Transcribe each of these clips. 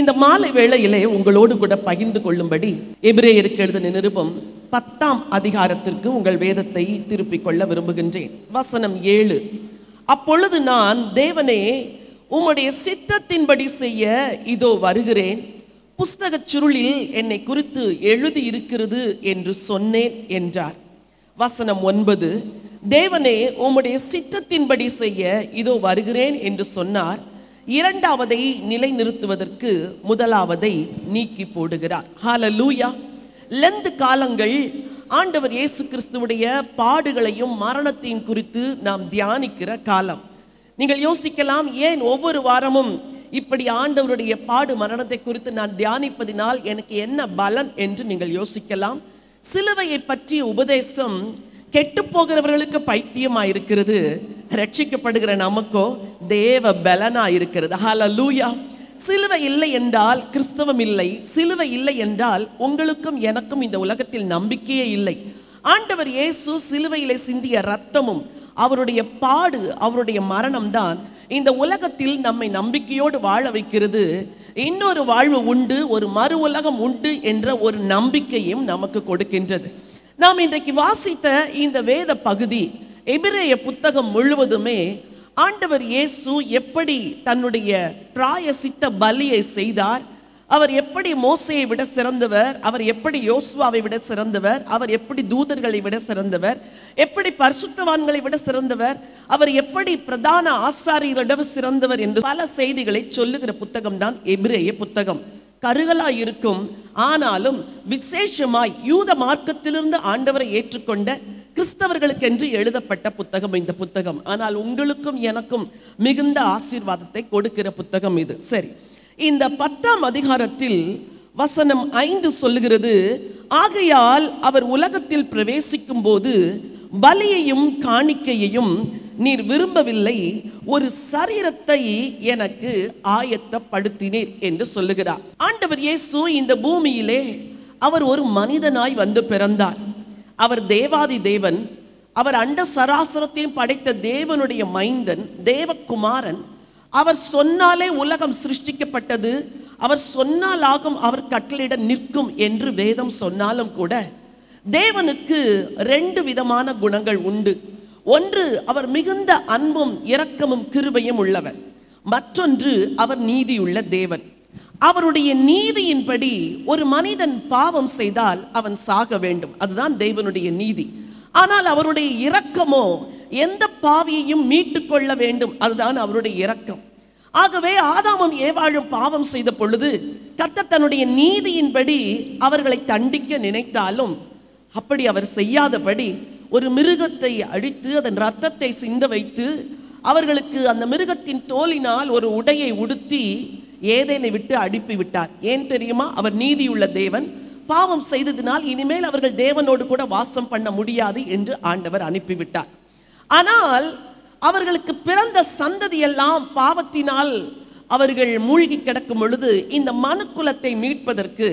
இந்த மாலை வேளையிலே உங்களோடு கூட பகிர்ந்து கொள்ளும்படி எபிரேயருக்கு எழுதின நிருபம் பத்தாம் அதிகாரத்திற்கு உங்கள் வேதத்தை திருப்பிக் கொள்ள விரும்புகின்றேன் வசனம் ஏழு அப்பொழுது நான் தேவனே உம்முடைய சித்தத்தின்படி செய்ய இதோ வருகிறேன் புஸ்தகச் சுருளில் என்னை குறித்து எழுதி இருக்கிறது என்று சொன்னேன் என்றார் வசனம் ஒன்பது தேவனே உம்முடைய சித்தத்தின்படி செய்ய இதோ வருகிறேன் என்று சொன்னார் இரண்டாவதை நிலைநிறுத்துவதற்கு முதலாவதை நீக்கி போடுகிறார் ஹால லூயா லெந்து காலங்கள் ஆண்டவர் இயேசு கிறிஸ்துவுடைய பாடுகளையும் மரணத்தையும் குறித்து நாம் தியானிக்கிற காலம் நீங்கள் யோசிக்கலாம் ஏன் ஒவ்வொரு வாரமும் இப்படி ஆண்டவருடைய பாடு மரணத்தை குறித்து நான் தியானிப்பதினால் எனக்கு என்ன பலன் என்று நீங்கள் யோசிக்கலாம் சிலுவையை பற்றிய உபதேசம் கெட்டு போகிறவர்களுக்கு பைத்தியமா இருக்கிறது ரட்சிக்கப்படுகிற நமக்கோ தேவ பலனா இருக்கிறது ஹால லூயா சிலுவை இல்லை என்றால் கிறிஸ்தவம் இல்லை சிலுவை இல்லை என்றால் உங்களுக்கும் எனக்கும் இந்த உலகத்தில் நம்பிக்கையே இல்லை ஆண்டவர் இயேசு சிலுவையிலே சிந்திய ரத்தமும் அவருடைய பாடு அவருடைய மரணம் தான் இந்த உலகத்தில் நம்மை நம்பிக்கையோடு வாழ வைக்கிறது இன்னொரு வாழ்வு உண்டு ஒரு மறு உலகம் உண்டு என்ற ஒரு நம்பிக்கையும் நமக்கு கொடுக்கின்றது நாம் இன்றைக்கு வாசித்த இந்த வேத பகுதி எபிரேய புத்தகம் முழுவதுமே ஆண்டவர் இயேசு எப்படி தன்னுடைய பிராய சித்த பலியை செய்தார் அவர் எப்படி மோசையை விட சிறந்தவர் அவர் எப்படி யோசுவாவை விட சிறந்தவர் அவர் எப்படி தூதர்களை விட சிறந்தவர் எப்படி பரிசுத்தவான்களை விட சிறந்தவர் அவர் எப்படி பிரதான ஆசாரியர்களிடம் சிறந்தவர் என்று பல செய்திகளை சொல்லுகிற புத்தகம் தான் எபிரேய புத்தகம் கருகலாய் இருக்கும் ஆனாலும் விசேஷமாய் யூத மார்க்கத்திலிருந்து ஆண்டவரை ஏற்றுக்கொண்ட கிறிஸ்தவர்களுக்கென்று எழுதப்பட்ட புத்தகம் இந்த புத்தகம் ஆனால் உங்களுக்கும் எனக்கும் மிகுந்த ஆசீர்வாதத்தை கொடுக்கிற புத்தகம் இது சரி இந்த பத்தாம் அதிகாரத்தில் வசனம் ஐந்து சொல்லுகிறது ஆகையால் அவர் உலகத்தில் பிரவேசிக்கும் போது பலியையும் காணிக்கையையும் நீர் விரும்பவில்லை ஒரு சரீரத்தை எனக்கு ஆயத்தப்படுத்தினீர் என்று சொல்லுகிறார் ஆண்டவர் இயேசு இந்த பூமியிலே அவர் ஒரு மனிதனாய் வந்து பிறந்தார் அவர் தேவாதி தேவன் அவர் அண்ட சராசரத்தையும் படைத்த தேவனுடைய மைந்தன் தேவக்குமாரன் அவர் சொன்னாலே உலகம் சிருஷ்டிக்கப்பட்டது அவர் சொன்னாலாகும் அவர் கட்டளையிட நிற்கும் என்று வேதம் சொன்னாலும் கூட தேவனுக்கு ரெண்டு விதமான குணங்கள் உண்டு ஒன்று அவர் மிகுந்த அன்பும் இரக்கமும் கிருபையும் உள்ளவர் மற்றொன்று அவர் நீதியுள்ள தேவன் அவருடைய நீதியின்படி ஒரு மனிதன் பாவம் செய்தால் அவன் சாக வேண்டும் அதுதான் தேவனுடைய நீதி ஆனால் அவருடைய இரக்கமோ எந்த பாவியையும் மீட்டு கொள்ள வேண்டும் அதுதான் அவருடைய இரக்கம் ஆகவே ஆதாமும் ஏவாழும் பாவம் செய்த பொழுது கர்த்தர் தன்னுடைய நீதியின்படி அவர்களை தண்டிக்க நினைத்தாலும் அப்படி அவர் செய்யாதபடி ஒரு மிருகத்தை அழித்து அதன் ரத்தத்தை சிந்த வைத்து அவர்களுக்கு அந்த மிருகத்தின் தோலினால் ஒரு உடையை உடுத்தி ஏதேனை விட்டு அடிப்பி விட்டார் ஏன் தெரியுமா அவர் நீதியுள்ள தேவன் பாவம் செய்ததினால் இனிமேல் அவர்கள் தேவனோடு கூட வாசம் பண்ண முடியாது என்று ஆண்டவர் அனுப்பிவிட்டார் ஆனால் அவர்களுக்கு பிறந்த சந்ததியெல்லாம் பாவத்தினால் அவர்கள் மூழ்கி கிடக்கும் பொழுது இந்த மனுக்குலத்தை மீட்பதற்கு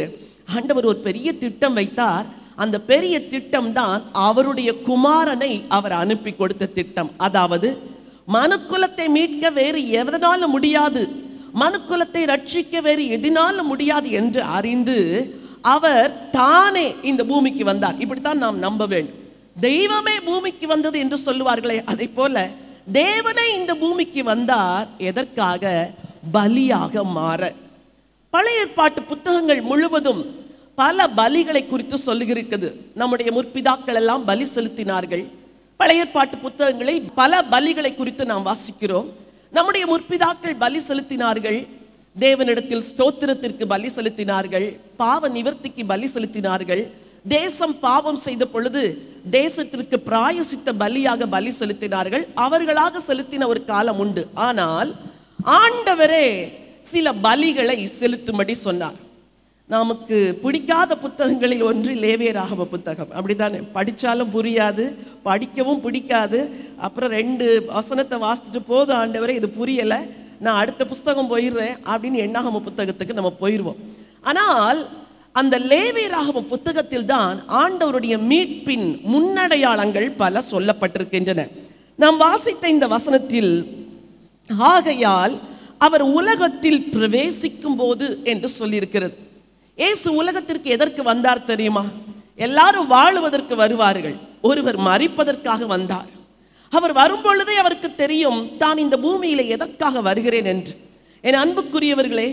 ஆண்டவர் ஒரு பெரிய திட்டம் வைத்தார் அந்த பெரிய திட்டம் தான் அவருடைய குமாரனை அவர் அனுப்பி கொடுத்த திட்டம் அதாவது மனுக்குலத்தை மீட்க வேறு எதனாலும் முடியாது மனுக்குலத்தை ரட்சிக்க வேறு எதினாலும் முடியாது என்று அறிந்து அவர் தானே இந்த பூமிக்கு வந்தார் இப்படித்தான் நாம் நம்ப வேண்டும் தெய்வமே பூமிக்கு வந்தது என்று சொல்லுவார்களே அதை போல தேவனே இந்த பூமிக்கு வந்தார் எதற்காக பலியாக மாற பழைய ஏற்பாட்டு புத்தகங்கள் முழுவதும் பல பலிகளை குறித்து சொல்லுகிறது நம்முடைய முற்பிதாக்கள் எல்லாம் பலி செலுத்தினார்கள் பழைய பாட்டு புத்தகங்களை பல பலிகளை குறித்து நாம் வாசிக்கிறோம் நம்முடைய முற்பிதாக்கள் பலி செலுத்தினார்கள் தேவனிடத்தில் ஸ்தோத்திரத்திற்கு பலி செலுத்தினார்கள் பாவ நிவர்த்திக்கு பலி செலுத்தினார்கள் தேசம் பாவம் செய்த பொழுது தேசத்திற்கு பிராயசித்த பலியாக பலி செலுத்தினார்கள் அவர்களாக செலுத்தின ஒரு காலம் உண்டு ஆனால் ஆண்டவரே சில பலிகளை செலுத்தும்படி சொன்னார் நமக்கு பிடிக்காத புத்தகங்களில் ஒன்று ராகவ புத்தகம் அப்படி தானே படித்தாலும் புரியாது படிக்கவும் பிடிக்காது அப்புறம் ரெண்டு வசனத்தை வாசிச்சுட்டு போதும் ஆண்டவரை இது புரியலை நான் அடுத்த புஸ்தகம் போயிடுறேன் அப்படின்னு எண்ணாகம புத்தகத்துக்கு நம்ம போயிடுவோம் ஆனால் அந்த ராகவ புத்தகத்தில் தான் ஆண்டவருடைய மீட்பின் முன்னடையாளங்கள் பல சொல்லப்பட்டிருக்கின்றன நாம் வாசித்த இந்த வசனத்தில் ஆகையால் அவர் உலகத்தில் பிரவேசிக்கும் போது என்று சொல்லியிருக்கிறது இயேசு உலகத்திற்கு எதற்கு வந்தார் தெரியுமா எல்லாரும் வாழுவதற்கு வருவார்கள் ஒருவர் மறிப்பதற்காக வந்தார் அவர் வரும்பொழுதே அவருக்கு தெரியும் தான் இந்த பூமியில எதற்காக வருகிறேன் என்று என் அன்புக்குரியவர்களே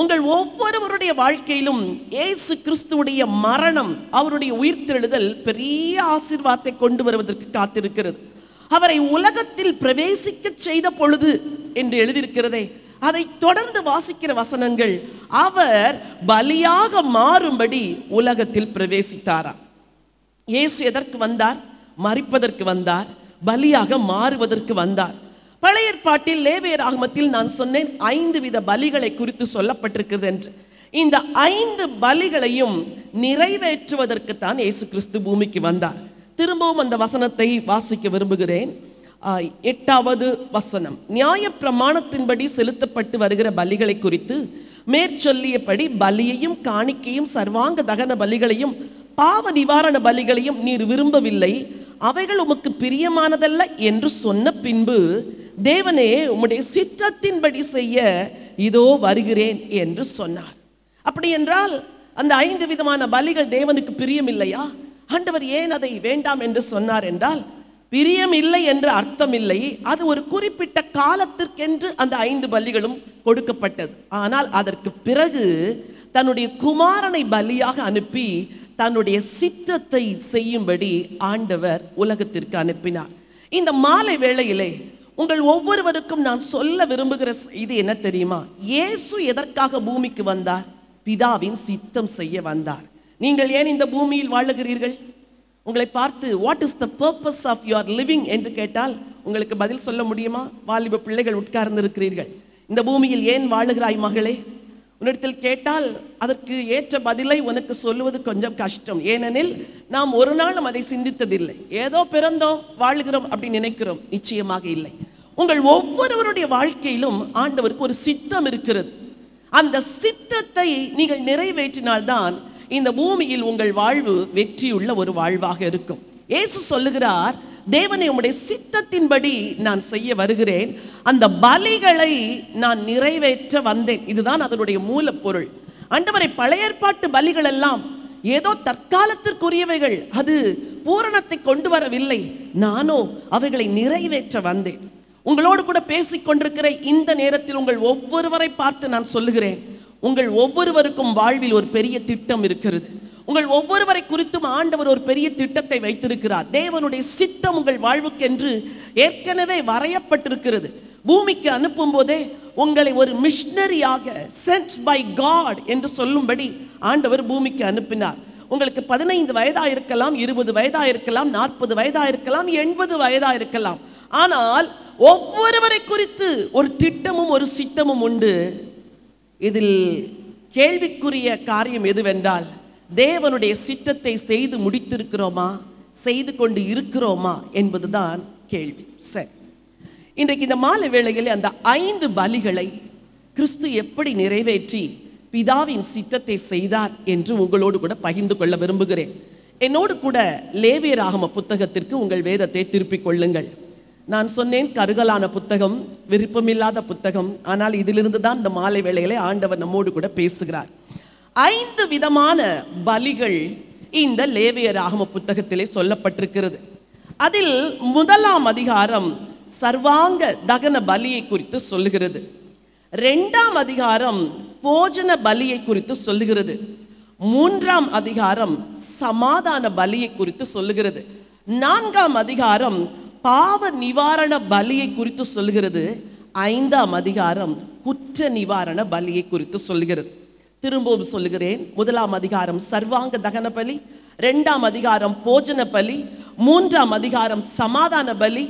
உங்கள் ஒவ்வொருவருடைய வாழ்க்கையிலும் இயேசு கிறிஸ்துவுடைய மரணம் அவருடைய உயிர்த்தெழுதல் பெரிய ஆசிர்வாதத்தை கொண்டு வருவதற்கு காத்திருக்கிறது அவரை உலகத்தில் பிரவேசிக்க செய்த பொழுது என்று எழுதியிருக்கிறதே அதை தொடர்ந்து வாசிக்கிற வசனங்கள் அவர் பலியாக மாறும்படி உலகத்தில் பிரவேசித்தாரா இயேசு எதற்கு வந்தார் மறிப்பதற்கு வந்தார் பலியாக மாறுவதற்கு வந்தார் பழைய பாட்டில் லேவியர் ஆகமத்தில் நான் சொன்னேன் ஐந்து வித பலிகளை குறித்து சொல்லப்பட்டிருக்கிறது என்று இந்த ஐந்து பலிகளையும் நிறைவேற்றுவதற்கு தான் இயேசு கிறிஸ்து பூமிக்கு வந்தார் திரும்பவும் அந்த வசனத்தை வாசிக்க விரும்புகிறேன் எட்டாவது வசனம் நியாய பிரமாணத்தின்படி செலுத்தப்பட்டு வருகிற பலிகளை குறித்து மேற்சொல்லியபடி பலியையும் காணிக்கையும் சர்வாங்க தகன பலிகளையும் பாவ நிவாரண பலிகளையும் நீர் விரும்பவில்லை அவைகள் உமக்கு பிரியமானதல்ல என்று சொன்ன பின்பு தேவனே உம்முடைய சித்தத்தின்படி செய்ய இதோ வருகிறேன் என்று சொன்னார் அப்படி என்றால் அந்த ஐந்து விதமான பலிகள் தேவனுக்கு பிரியமில்லையா ஆண்டவர் ஏன் அதை வேண்டாம் என்று சொன்னார் என்றால் பிரியம் இல்லை என்று அர்த்தம் இல்லை அது ஒரு குறிப்பிட்ட காலத்திற்கென்று அந்த ஐந்து பலிகளும் கொடுக்கப்பட்டது ஆனால் அதற்கு பிறகு தன்னுடைய குமாரனை பலியாக அனுப்பி தன்னுடைய சித்தத்தை செய்யும்படி ஆண்டவர் உலகத்திற்கு அனுப்பினார் இந்த மாலை வேளையிலே உங்கள் ஒவ்வொருவருக்கும் நான் சொல்ல விரும்புகிற இது என்ன தெரியுமா இயேசு எதற்காக பூமிக்கு வந்தார் பிதாவின் சித்தம் செய்ய வந்தார் நீங்கள் ஏன் இந்த பூமியில் வாழுகிறீர்கள் உங்களை பார்த்து what is the purpose of your living என்று கேட்டால் உங்களுக்கு பதில் சொல்ல முடியுமா வாலிப பிள்ளைகள் உட்கார்ந்து இருக்கிறீர்கள் இந்த பூமியில் ஏன் வாழுகிறாய் மகளே உன்னிடத்தில் கேட்டால் அதற்கு ஏற்ற பதிலை உனக்கு சொல்லுவது கொஞ்சம் கஷ்டம் ஏனெனில் நாம் ஒரு நாளும் அதை சிந்தித்ததில்லை ஏதோ பிறந்தோம் வாழுகிறோம் அப்படி நினைக்கிறோம் நிச்சயமாக இல்லை உங்கள் ஒவ்வொருவருடைய வாழ்க்கையிலும் ஆண்டவருக்கு ஒரு சித்தம் இருக்கிறது அந்த சித்தத்தை நீங்கள் நிறைவேற்றினால்தான் இந்த பூமியில் உங்கள் வாழ்வு வெற்றியுள்ள ஒரு வாழ்வாக இருக்கும் ஏசு சொல்லுகிறார் தேவனை உம்முடைய சித்தத்தின்படி நான் செய்ய வருகிறேன் அந்த பலிகளை நான் நிறைவேற்ற வந்தேன் இதுதான் அதனுடைய மூலப்பொருள் அண்டவரை பழைய ஏற்பாட்டு பலிகள் எல்லாம் ஏதோ தற்காலத்திற்குரியவைகள் அது பூரணத்தை கொண்டு வரவில்லை நானோ அவைகளை நிறைவேற்ற வந்தேன் உங்களோடு கூட பேசிக் கொண்டிருக்கிற இந்த நேரத்தில் உங்கள் ஒவ்வொருவரை பார்த்து நான் சொல்லுகிறேன் உங்கள் ஒவ்வொருவருக்கும் வாழ்வில் ஒரு பெரிய திட்டம் இருக்கிறது உங்கள் ஒவ்வொருவரை குறித்தும் ஆண்டவர் ஒரு பெரிய திட்டத்தை வைத்திருக்கிறார் தேவனுடைய சித்தம் உங்கள் வாழ்வுக்கென்று ஏற்கனவே வரையப்பட்டிருக்கிறது பூமிக்கு அனுப்பும் போதே உங்களை ஒரு மிஷினரியாக சென்ட் பை காட் என்று சொல்லும்படி ஆண்டவர் பூமிக்கு அனுப்பினார் உங்களுக்கு பதினைந்து வயதாக இருக்கலாம் இருபது வயதாக இருக்கலாம் நாற்பது வயதாக இருக்கலாம் எண்பது வயதாக இருக்கலாம் ஆனால் ஒவ்வொருவரை குறித்து ஒரு திட்டமும் ஒரு சித்தமும் உண்டு இதில் கேள்விக்குரிய காரியம் எதுவென்றால் தேவனுடைய சித்தத்தை செய்து முடித்திருக்கிறோமா செய்து கொண்டு இருக்கிறோமா என்பதுதான் கேள்வி சரி இன்றைக்கு இந்த மாலை வேளையில் அந்த ஐந்து பலிகளை கிறிஸ்து எப்படி நிறைவேற்றி பிதாவின் சித்தத்தை செய்தார் என்று உங்களோடு கூட பகிர்ந்து கொள்ள விரும்புகிறேன் என்னோடு கூட லேவியராகம புத்தகத்திற்கு உங்கள் வேதத்தை திருப்பிக் கொள்ளுங்கள் நான் சொன்னேன் கருகலான புத்தகம் விருப்பமில்லாத புத்தகம் ஆனால் இதிலிருந்து தான் இந்த மாலை வேளைகளை ஆண்டவர் நம்மோடு கூட பேசுகிறார் ஐந்து விதமான பலிகள் இந்த லேவியர் ஆகம புத்தகத்திலே சொல்லப்பட்டிருக்கிறது அதில் முதலாம் அதிகாரம் சர்வாங்க தகன பலியை குறித்து சொல்லுகிறது ரெண்டாம் அதிகாரம் போஜன பலியை குறித்து சொல்லுகிறது மூன்றாம் அதிகாரம் சமாதான பலியை குறித்து சொல்லுகிறது நான்காம் அதிகாரம் பாவ நிவாரண பலியை குறித்து சொல்கிறது ஐந்தாம் அதிகாரம் குற்ற நிவாரண பலியை குறித்து சொல்கிறது திரும்பவும் சொல்லுகிறேன் முதலாம் அதிகாரம் சர்வாங்க தகன பலி ரெண்டாம் அதிகாரம் போஜன பலி மூன்றாம் அதிகாரம் சமாதான பலி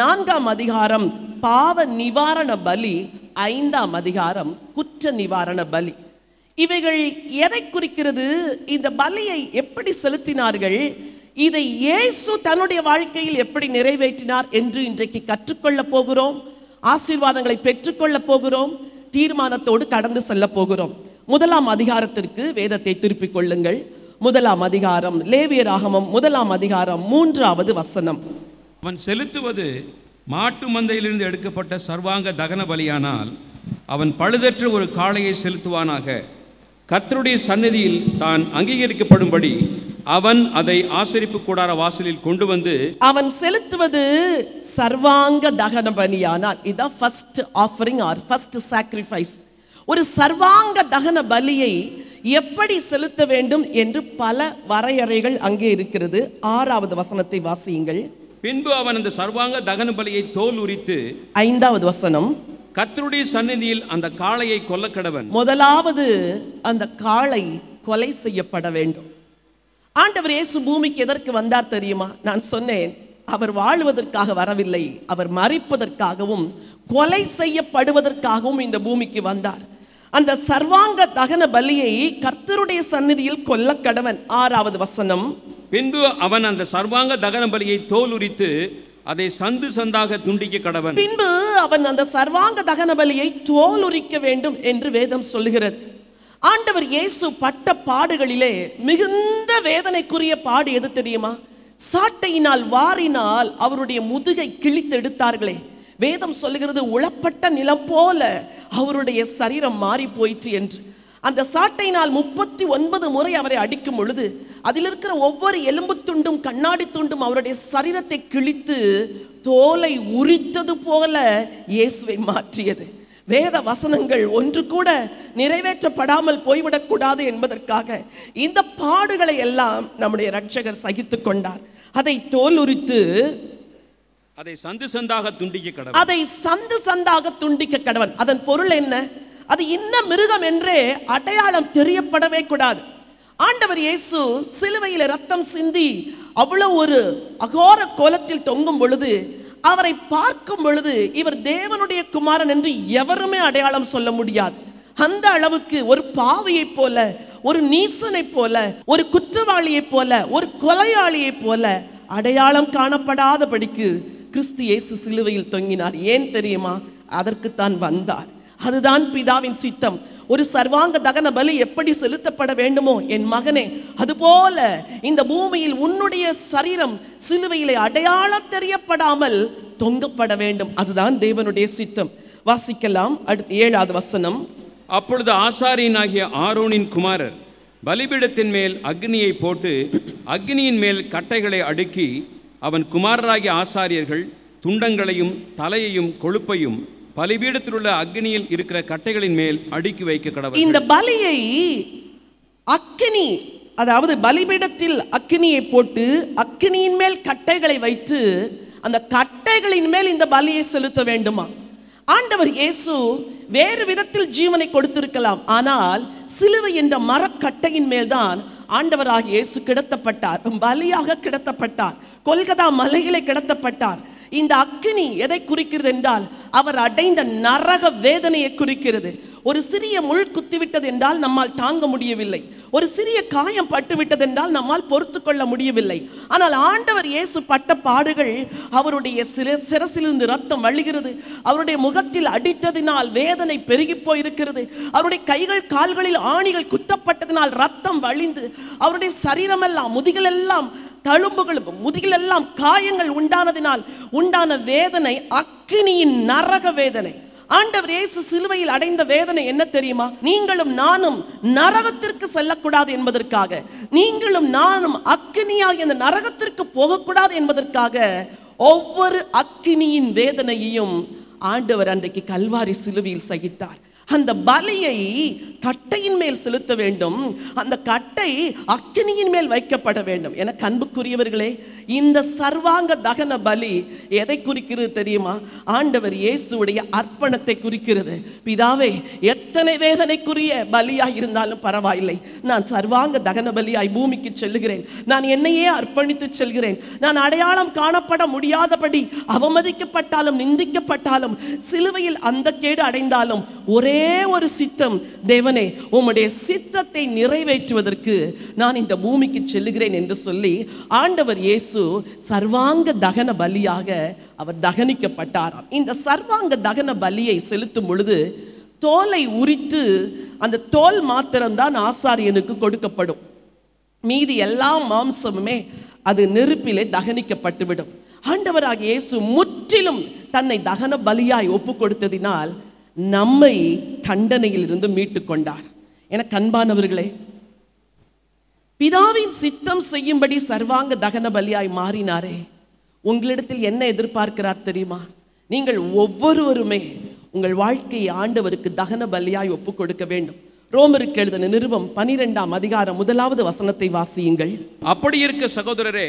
நான்காம் அதிகாரம் பாவ நிவாரண பலி ஐந்தாம் அதிகாரம் குற்ற நிவாரண பலி இவைகள் எதை குறிக்கிறது இந்த பலியை எப்படி செலுத்தினார்கள் இதை இயேசு தன்னுடைய வாழ்க்கையில் எப்படி நிறைவேற்றினார் என்று இன்றைக்கு கற்றுக்கொள்ளப் போகிறோம் ஆசீர்வாதங்களை பெற்றுக்கொள்ளப் போகிறோம் தீர்மானத்தோடு கடந்து செல்ல போகிறோம் முதலாம் அதிகாரத்திற்கு வேதத்தை திருப்பிக் கொள்ளுங்கள் முதலாம் அதிகாரம் லேவியராகமம் முதலாம் அதிகாரம் மூன்றாவது வசனம் அவன் செலுத்துவது மாட்டு மந்தையிலிருந்து எடுக்கப்பட்ட சர்வாங்க தகன பலியானால் அவன் பழுதற்ற ஒரு காளையை செலுத்துவானாக கர்த்தருடைய சன்னதியில் தான் அங்கீகரிக்கப்படும்படி அவன் அதை ஆசரிப்பு கூடார வாசலில் கொண்டு வந்து அவன் செலுத்துவது சர்வாங்க தகன பலியானால் இதான் first offering or first sacrifice ஒரு சர்வாங்க தகன பலியை எப்படி செலுத்த வேண்டும் என்று பல வரையறைகள் அங்கே இருக்கிறது ஆறாவது வசனத்தை வாசியுங்கள் பின்பு அவன் அந்த சர்வாங்க தகன பலியை தோல் உரித்து ஐந்தாவது வசனம் கத்தருடைய சந்நிதியில் அந்த காளையை கொல்ல கடவன் முதலாவது அந்த காளை கொலை செய்யப்பட வேண்டும் ஆண்டவர் இயேசு பூமிக்கு எதற்கு வந்தார் தெரியுமா நான் சொன்னேன் அவர் வாழ்வதற்காக வரவில்லை அவர் மறிப்பதற்காகவும் கொலை செய்யப்படுவதற்காகவும் இந்த பூமிக்கு வந்தார் அந்த சர்வாங்க தகன பலியை கர்த்தருடைய சந்நிதியில் கொல்ல கடவன் ஆறாவது வசனம் பின்பு அவன் அந்த சர்வாங்க தகன பலியை தோல் உரித்து அதை சந்து சந்தாக துண்டிக்க கடவன் பின்பு அவன் அந்த சர்வாங்க தகன பலியை தோல் உரிக்க வேண்டும் என்று வேதம் சொல்லுகிறது ஆண்டவர் இயேசு பட்ட பாடுகளிலே மிகுந்த வேதனைக்குரிய பாடு எது தெரியுமா சாட்டையினால் வாரினால் அவருடைய முதுகை கிழித்து எடுத்தார்களே வேதம் சொல்லுகிறது உளப்பட்ட நிலம் போல அவருடைய சரீரம் மாறி போயிற்று என்று அந்த சாட்டையினால் முப்பத்தி ஒன்பது முறை அவரை அடிக்கும் பொழுது அதில் இருக்கிற ஒவ்வொரு எலும்பு துண்டும் கண்ணாடி துண்டும் அவருடைய சரீரத்தை கிழித்து தோலை உரித்தது போல இயேசுவை மாற்றியது வேத வசனங்கள் ஒன்று கூட நிறைவேற்றப்படாமல் போய்விடக்கூடாது என்பதற்காக இந்த பாடுகளை எல்லாம் நம்முடைய ரட்சகர் சகித்து கொண்டார் அதை தோல் உரித்து அதை சந்து சந்தாக துண்டிக்க கடவன் அதை சந்து சந்தாக துண்டிக்க கடவன் அதன் பொருள் என்ன அது இன்ன மிருகம் என்றே அடையாளம் தெரியப்படவே கூடாது ஆண்டவர் இயேசு சிலுவையில் ரத்தம் சிந்தி அவ்வளோ ஒரு அகோர கோலத்தில் தொங்கும் பொழுது அவரை பார்க்கும் பொழுது இவர் தேவனுடைய குமாரன் என்று எவருமே அடையாளம் சொல்ல முடியாது அந்த அளவுக்கு ஒரு பாவியைப் போல ஒரு நீசனைப் போல ஒரு குற்றவாளியைப் போல ஒரு கொலையாளியைப் போல அடையாளம் காணப்படாதபடிக்கு கிறிஸ்து இயேசு சிலுவையில் தொங்கினார் ஏன் தெரியுமா அதற்குத்தான் வந்தார் அதுதான் பிதாவின் சித்தம் ஒரு சர்வாங்க தகன பலி எப்படி செலுத்தப்பட வேண்டுமோ என் மகனே அதுபோல இந்த பூமியில் உன்னுடைய சரீரம் சிலுவையிலே அடையாளம் தெரியப்படாமல் தொங்கப்பட வேண்டும் அதுதான் தேவனுடைய சித்தம் வாசிக்கலாம் அடுத்து ஏழாவது வசனம் அப்பொழுது ஆசாரியன் ஆகிய ஆரோனின் குமாரர் பலிபீடத்தின் மேல் அக்னியை போட்டு அக்னியின் மேல் கட்டைகளை அடுக்கி அவன் குமாரராகிய ஆசாரியர்கள் துண்டங்களையும் தலையையும் கொழுப்பையும் பலிபீடத்தில் உள்ள அக்னியில் இருக்கிற கட்டைகளின் மேல் அடுக்கி வைக்க கடவுள் இந்த பலியை அக்னி அதாவது பலிபீடத்தில் அக்னியை போட்டு அக்னியின் மேல் கட்டைகளை வைத்து அந்த கட்டைகளின் மேல் இந்த பலியை செலுத்த வேண்டுமா ஆண்டவர் இயேசு வேறு விதத்தில் ஜீவனை கொடுத்திருக்கலாம் ஆனால் சிலுவை என்ற மரக்கட்டையின் மேல்தான் ஆண்டவராக இயேசு கிடத்தப்பட்டார் பலியாக கிடத்தப்பட்டார் கொல்கதா மலையிலே கிடத்தப்பட்டார் இந்த அக்கினி எதை குறிக்கிறது என்றால் அவர் அடைந்த நரக வேதனையை குறிக்கிறது ஒரு சிறிய முள் குத்திவிட்டது என்றால் நம்மால் தாங்க முடியவில்லை ஒரு சிறிய காயம் பட்டுவிட்டது என்றால் நம்மால் பொறுத்து கொள்ள முடியவில்லை ஆனால் ஆண்டவர் இயேசு பட்ட பாடுகள் அவருடைய சிற சிரசிலிருந்து ரத்தம் வழிகிறது அவருடைய முகத்தில் அடித்ததினால் வேதனை பெருகி போயிருக்கிறது அவருடைய கைகள் கால்களில் ஆணிகள் குத்தப்பட்டதினால் ரத்தம் வழிந்து அவருடைய சரீரமெல்லாம் முதுகிலெல்லாம் தழும்புகளும் முதுகிலெல்லாம் காயங்கள் உண்டானதினால் உண்டான வேதனை அக்னியின் நரக வேதனை ஆண்டவர் இயேசு சிலுவையில் அடைந்த வேதனை என்ன தெரியுமா நீங்களும் நானும் நரகத்திற்கு செல்லக்கூடாது என்பதற்காக நீங்களும் நானும் அக்கினியாக இந்த நரகத்திற்கு போகக்கூடாது என்பதற்காக ஒவ்வொரு அக்கினியின் வேதனையையும் ஆண்டவர் அன்றைக்கு கல்வாரி சிலுவையில் சகித்தார் அந்த பலியை கட்டையின் மேல் செலுத்த வேண்டும் அந்த கட்டை அக்கினியின் மேல் வைக்கப்பட வேண்டும் என கண்புக்குரியவர்களே இந்த சர்வாங்க தகன பலி எதை குறிக்கிறது தெரியுமா ஆண்டவர் இயேசுடைய அர்ப்பணத்தை குறிக்கிறது பிதாவே எத்தனை வேதனைக்குரிய பலியாக இருந்தாலும் பரவாயில்லை நான் சர்வாங்க தகன பலியாய் பூமிக்கு செல்கிறேன் நான் என்னையே அர்ப்பணித்து செல்கிறேன் நான் அடையாளம் காணப்பட முடியாதபடி அவமதிக்கப்பட்டாலும் நிந்திக்கப்பட்டாலும் சிலுவையில் அந்த கேடு அடைந்தாலும் ஒரே ஒரே ஒரு சித்தம் தேவனே உம்முடைய சித்தத்தை நிறைவேற்றுவதற்கு நான் இந்த பூமிக்கு செல்லுகிறேன் என்று சொல்லி ஆண்டவர் இயேசு சர்வாங்க தகன பலியாக அவர் தகனிக்கப்பட்டாராம் இந்த சர்வாங்க தகன பலியை செலுத்தும் பொழுது தோலை உரித்து அந்த தோல் மாத்திரம்தான் ஆசாரியனுக்கு கொடுக்கப்படும் மீதி எல்லா மாம்சமுமே அது நெருப்பிலே தகனிக்கப்பட்டுவிடும் ஆண்டவராக இயேசு முற்றிலும் தன்னை தகன பலியாய் ஒப்பு கொடுத்ததினால் நம்மை இருந்து மீட்டு கொண்டார் என கண்பானவர்களே பிதாவின் சித்தம் செய்யும்படி சர்வாங்க தகன பலியாய் மாறினாரே உங்களிடத்தில் என்ன எதிர்பார்க்கிறார் தெரியுமா நீங்கள் ஒவ்வொருவருமே உங்கள் வாழ்க்கையை ஆண்டவருக்கு தகன பலியாய் ஒப்பு கொடுக்க வேண்டும் ரோமருக்கு எழுதின நிருபம் பனிரெண்டாம் அதிகாரம் முதலாவது வசனத்தை வாசியுங்கள் அப்படி இருக்க சகோதரரே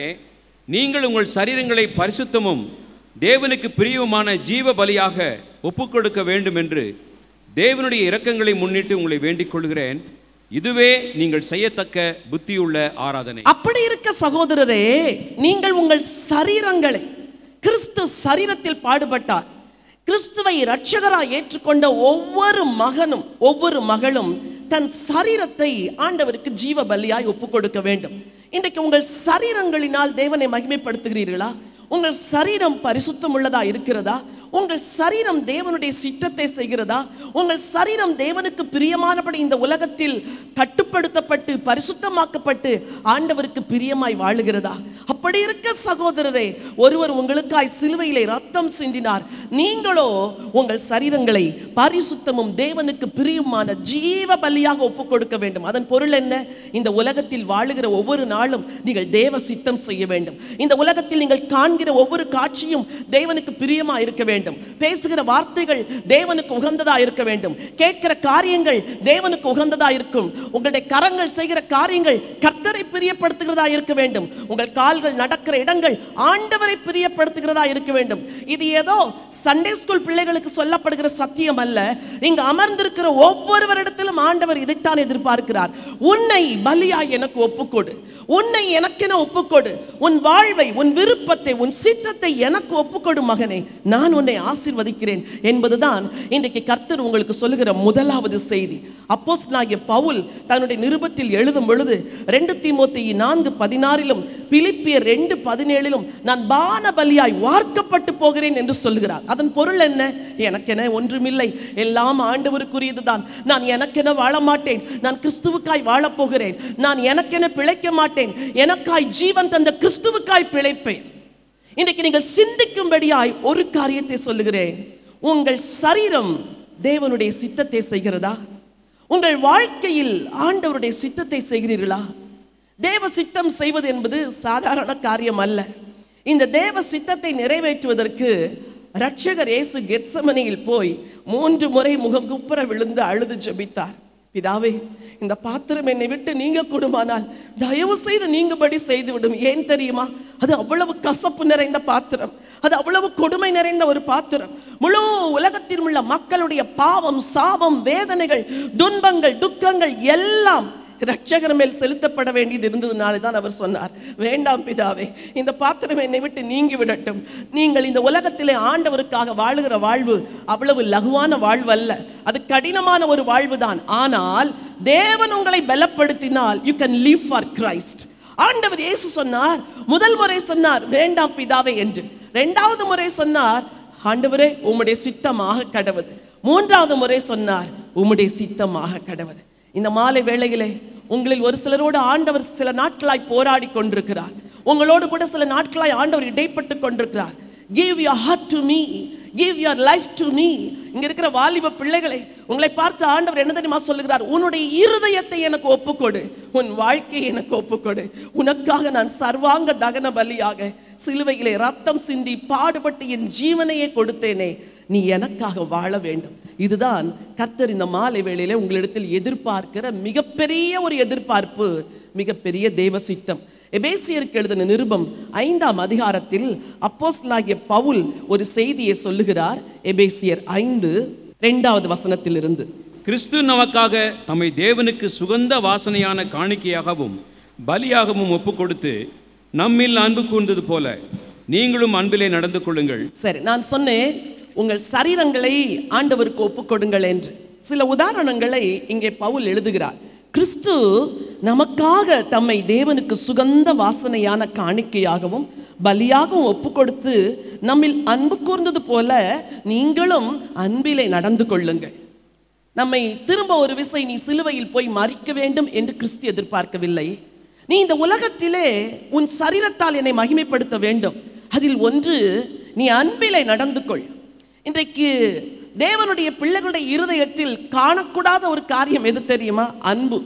நீங்கள் உங்கள் சரீரங்களை பரிசுத்தமும் தேவனுக்கு பிரியமான ஜீவ பலியாக ஒப்பு கொடுக்க வேண்டும் என்று தேவனுடைய இரக்கங்களை முன்னிட்டு உங்களை வேண்டிக் கொள்கிறேன் இதுவே நீங்கள் செய்யத்தக்க புத்தியுள்ள ஆராதனை அப்படி இருக்க சகோதரரே நீங்கள் உங்கள் சரீரங்களை கிறிஸ்து சரீரத்தில் பாடுபட்டார் கிறிஸ்துவை ரட்சகராக ஏற்றுக்கொண்ட ஒவ்வொரு மகனும் ஒவ்வொரு மகளும் தன் சரீரத்தை ஆண்டவருக்கு ஜீவ பலியாய் ஒப்பு கொடுக்க வேண்டும் இன்றைக்கு உங்கள் சரீரங்களினால் தேவனை மகிமைப்படுத்துகிறீர்களா உங்கள் சரீரம் பரிசுத்தம் உள்ளதா இருக்கிறதா உங்கள் சரீரம் தேவனுடைய சித்தத்தை செய்கிறதா உங்கள் சரீரம் தேவனுக்கு பிரியமானபடி இந்த உலகத்தில் கட்டுப்படுத்தப்பட்டு பரிசுத்தமாக்கப்பட்டு ஆண்டவருக்கு பிரியமாய் வாழுகிறதா அப்படி இருக்க சகோதரரே ஒருவர் உங்களுக்காய் சிலுவையிலே ரத்தம் சிந்தினார் நீங்களோ உங்கள் சரீரங்களை பரிசுத்தமும் தேவனுக்கு பிரியுமான ஜீவ பலியாக ஒப்புக் கொடுக்க வேண்டும் அதன் பொருள் என்ன இந்த உலகத்தில் வாழுகிற ஒவ்வொரு நாளும் நீங்கள் தேவ சித்தம் செய்ய வேண்டும் இந்த உலகத்தில் நீங்கள் காண்கிற ஒவ்வொரு காட்சியும் தேவனுக்கு பிரியமா இருக்க வேண்டும் வேண்டும் பேசுகிற வார்த்தைகள் தேவனுக்கு உகந்ததா இருக்க வேண்டும் கேட்கிற காரியங்கள் தேவனுக்கு உகந்ததா இருக்கும் உங்களுடைய கரங்கள் செய்கிற காரியங்கள் கர்த்தரை பிரியப்படுத்துகிறதா இருக்க வேண்டும் உங்கள் கால்கள் நடக்கிற இடங்கள் ஆண்டவரை பிரியப்படுத்துகிறதா இருக்க வேண்டும் இது ஏதோ சண்டே ஸ்கூல் பிள்ளைகளுக்கு சொல்லப்படுகிற சத்தியம் அல்ல இங்கு அமர்ந்திருக்கிற ஒவ்வொருவரிடத்திலும் ஆண்டவர் இதைத்தான் எதிர்பார்க்கிறார் உன்னை பலியாய் எனக்கு ஒப்புக்கொடு உன்னை எனக்கென ஒப்புக்கொடு உன் வாழ்வை உன் விருப்பத்தை உன் சித்தத்தை எனக்கு ஒப்புக்கொடு மகனே நான் உன்னை உங்களை ஆசிர்வதிக்கிறேன் என்பதுதான் இன்றைக்கு கர்த்தர் உங்களுக்கு சொல்லுகிற முதலாவது செய்தி அப்போஸ் நாகிய பவுல் தன்னுடைய நிருபத்தில் எழுதும் பொழுது ரெண்டு தீமோத்தி நான்கு பதினாறிலும் பிலிப்பிய ரெண்டு பதினேழிலும் நான் பானபலியாய் வார்க்கப்பட்டு போகிறேன் என்று சொல்லுகிறார் அதன் பொருள் என்ன எனக்கென ஒன்றுமில்லை எல்லாம் ஆண்டவருக்குரியது தான் நான் எனக்கென வாழ மாட்டேன் நான் கிறிஸ்துவுக்காய் வாழப்போகிறேன் நான் எனக்கென பிழைக்க மாட்டேன் எனக்காய் ஜீவன் தந்த கிறிஸ்துவுக்காய் பிழைப்பேன் இன்றைக்கு நீங்கள் சிந்திக்கும்படியாய் ஒரு காரியத்தை சொல்லுகிறேன் உங்கள் சரீரம் தேவனுடைய சித்தத்தை செய்கிறதா உங்கள் வாழ்க்கையில் ஆண்டவருடைய சித்தத்தை செய்கிறீர்களா தேவ சித்தம் செய்வது என்பது சாதாரண காரியம் அல்ல இந்த தேவ சித்தத்தை நிறைவேற்றுவதற்கு ரட்சகர் இயேசு கெத்சமனையில் போய் மூன்று முறை முகம் குப்புற விழுந்து அழுது ஜபித்தார் பிதாவே இந்த பாத்திரம் என்னை விட்டு நீங்க கூடுமானால் தயவு செய்து நீங்கபடி செய்து விடும் ஏன் தெரியுமா அது அவ்வளவு கசப்பு நிறைந்த பாத்திரம் அது அவ்வளவு கொடுமை நிறைந்த ஒரு பாத்திரம் முழு உலகத்தில் உள்ள மக்களுடைய பாவம் சாபம் வேதனைகள் துன்பங்கள் துக்கங்கள் எல்லாம் ரட்சகர் மேல் செலுத்தப்பட வேண்டியது இருந்ததுனால தான் அவர் சொன்னார் வேண்டாம் பிதாவே இந்த பாத்திரம் என்னை விட்டு நீங்கி விடட்டும் நீங்கள் இந்த உலகத்திலே ஆண்டவருக்காக வாழுகிற வாழ்வு அவ்வளவு லகுவான வாழ்வு அல்ல அது கடினமான ஒரு வாழ்வு தான் ஆனால் தேவன் உங்களை பலப்படுத்தினால் you can live for Christ ஆண்டவர் இயேசு சொன்னார் முதல் முறை சொன்னார் வேண்டாம் பிதாவே என்று ரெண்டாவது முறை சொன்னார் ஆண்டவரே உம்முடைய சித்தமாக கடவுது மூன்றாவது முறை சொன்னார் உம்முடைய சித்தமாக கடவுது இந்த மாலை வேளையிலே உங்களில் ஒரு சிலரோடு ஆண்டவர் சில நாட்களாய் போராடி கொண்டிருக்கிறார் உங்களோடு கூட சில நாட்களாய் ஆண்டவர் இடைப்பட்டு கொண்டிருக்கிறார் give your heart to me give your life to me இங்க இருக்கிற வாலிப பிள்ளைகளை உங்களை பார்த்து ஆண்டவர் என்ன தெரியுமா சொல்லுகிறார் உன்னுடைய இருதயத்தை எனக்கு ஒப்புக்கொடு உன் வாழ்க்கையை எனக்கு ஒப்புக்கொடு உனக்காக நான் சர்வாங்க தகன பலியாக சிலுவையிலே ரத்தம் சிந்தி பாடுபட்டு என் ஜீவனையே கொடுத்தேனே நீ எனக்காக வாழ வேண்டும் இதுதான் கத்தர் இந்த மாலை வேளையில உங்களிடத்தில் எதிர்பார்க்கிற மிகப்பெரிய ஒரு எதிர்பார்ப்பு மிகப்பெரிய தெய்வ சித்தம் எபேசியருக்கு எழுதின நிருபம் ஐந்தாம் அதிகாரத்தில் அப்போஸ்லாகிய பவுல் ஒரு செய்தியை சொல்லுகிறார் எபேசியர் ஐந்து ரெண்டாவது வசனத்திலிருந்து கிறிஸ்து நமக்காக தம்மை தேவனுக்கு சுகந்த வாசனையான காணிக்கையாகவும் பலியாகவும் ஒப்பு கொடுத்து நம்மில் அன்பு கூர்ந்தது போல நீங்களும் அன்பிலே நடந்து கொள்ளுங்கள் சரி நான் சொன்னேன் உங்கள் சரீரங்களை ஆண்டவருக்கு ஒப்புக்கொடுங்கள் என்று சில உதாரணங்களை இங்கே பவுல் எழுதுகிறார் கிறிஸ்து நமக்காக தம்மை தேவனுக்கு சுகந்த வாசனையான காணிக்கையாகவும் பலியாகவும் ஒப்பு கொடுத்து நம்மில் அன்பு கூர்ந்தது போல நீங்களும் அன்பிலே நடந்து கொள்ளுங்கள் நம்மை திரும்ப ஒரு விசை நீ சிலுவையில் போய் மறிக்க வேண்டும் என்று கிறிஸ்து எதிர்பார்க்கவில்லை நீ இந்த உலகத்திலே உன் சரீரத்தால் என்னை மகிமைப்படுத்த வேண்டும் அதில் ஒன்று நீ அன்பிலே நடந்து கொள் இன்றைக்கு தேவனுடைய பிள்ளைகளுடைய இருதயத்தில் காணக்கூடாத ஒரு காரியம் எது தெரியுமா அன்பு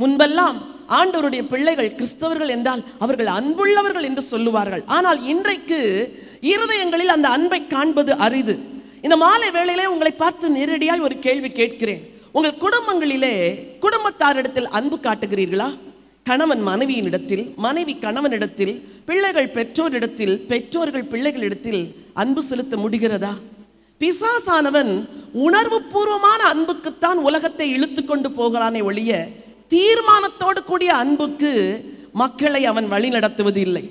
முன்பெல்லாம் ஆண்டவருடைய பிள்ளைகள் கிறிஸ்தவர்கள் என்றால் அவர்கள் அன்புள்ளவர்கள் என்று சொல்லுவார்கள் ஆனால் இன்றைக்கு இருதயங்களில் அந்த அன்பை காண்பது அரிது இந்த மாலை வேளையிலே உங்களை பார்த்து நேரடியாக ஒரு கேள்வி கேட்கிறேன் உங்கள் குடும்பங்களிலே குடும்பத்தாரிடத்தில் அன்பு காட்டுகிறீர்களா கணவன் மனைவியினிடத்தில் மனைவி கணவனிடத்தில் பிள்ளைகள் பெற்றோரிடத்தில் பெற்றோர்கள் பிள்ளைகளிடத்தில் அன்பு செலுத்த முடிகிறதா பிசாசானவன் உணர்வு பூர்வமான அன்புக்குத்தான் உலகத்தை இழுத்து கொண்டு போகிறானே ஒழிய தீர்மானத்தோடு கூடிய அன்புக்கு மக்களை அவன் வழி நடத்துவது இல்லை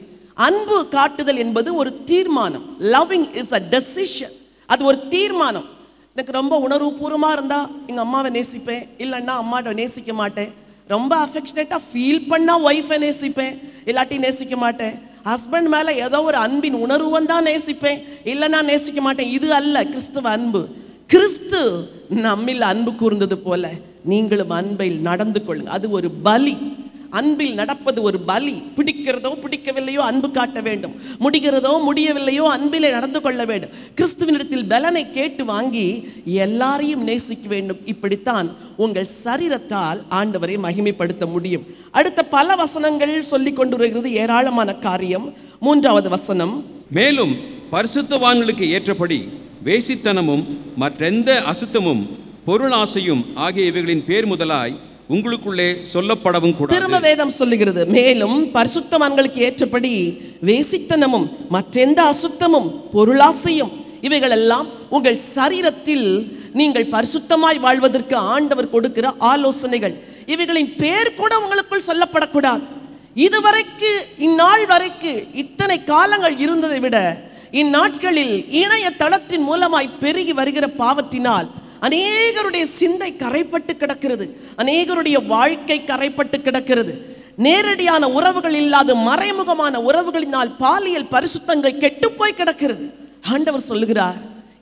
அன்பு காட்டுதல் என்பது ஒரு தீர்மானம் லவ்விங் இஸ் அ டெசிஷன் அது ஒரு தீர்மானம் எனக்கு ரொம்ப உணர்வுபூர்வமாக இருந்தால் எங்கள் அம்மாவை நேசிப்பேன் இல்லைன்னா அம்மாட்ட நேசிக்க மாட்டேன் ரொம்ப அஃபெக்ஷனேட்டாக ஃபீல் பண்ணால் ஒய்ஃபை நேசிப்பேன் இல்லாட்டி நேசிக்க மாட்டேன் ஹஸ்பண்ட் மேலே ஏதோ ஒரு அன்பின் உணர்வு தான் நேசிப்பேன் இல்லைனா நேசிக்க மாட்டேன் இது அல்ல கிறிஸ்துவ அன்பு கிறிஸ்து நம்மில் அன்பு கூர்ந்தது போல நீங்களும் அன்பையில் நடந்து கொள்ளுங்க அது ஒரு பலி அன்பில் நடப்பது ஒரு பலி பிடிக்கிறதோ பிடிக்கவில்லையோ அன்பு காட்ட வேண்டும் முடிகிறதோ முடியவில்லையோ அன்பிலே நடந்து கொள்ள வேண்டும் கிறிஸ்துவனிடத்தில் பலனை கேட்டு வாங்கி எல்லாரையும் நேசிக்க வேண்டும் இப்படித்தான் உங்கள் சரீரத்தால் ஆண்டவரை மகிமைப்படுத்த முடியும் அடுத்த பல வசனங்கள் சொல்லி கொண்டு வருகிறது ஏராளமான காரியம் மூன்றாவது வசனம் மேலும் பரிசுத்தவான்களுக்கு ஏற்றபடி வேசித்தனமும் மற்றெந்த அசுத்தமும் பொருளாசையும் ஆகிய இவைகளின் பேர் முதலாய் உங்களுக்குள்ளே சொல்லப்படவும் கூட திரும்ப வேதம் சொல்லுகிறது மேலும் பரிசுத்தவான்களுக்கு ஏற்றபடி வேசித்தனமும் மற்றெந்த அசுத்தமும் பொருளாசையும் இவைகளெல்லாம் உங்கள் சரீரத்தில் நீங்கள் பரிசுத்தமாய் வாழ்வதற்கு ஆண்டவர் கொடுக்கிற ஆலோசனைகள் இவைகளின் பேர் கூட உங்களுக்குள் சொல்லப்படக்கூடாது இதுவரைக்கு இந்நாள் வரைக்கு இத்தனை காலங்கள் இருந்ததை விட இந்நாட்களில் இணைய தளத்தின் மூலமாய் பெருகி வருகிற பாவத்தினால் அநேகருடைய சிந்தை கரைப்பட்டு கிடக்கிறது அநேகருடைய வாழ்க்கை கரைப்பட்டு கிடக்கிறது நேரடியான உறவுகள் இல்லாத மறைமுகமான உறவுகளினால் பாலியல் பரிசுத்தங்கள் கெட்டுப்போய் கிடக்கிறது ஆண்டவர் சொல்லுகிறார்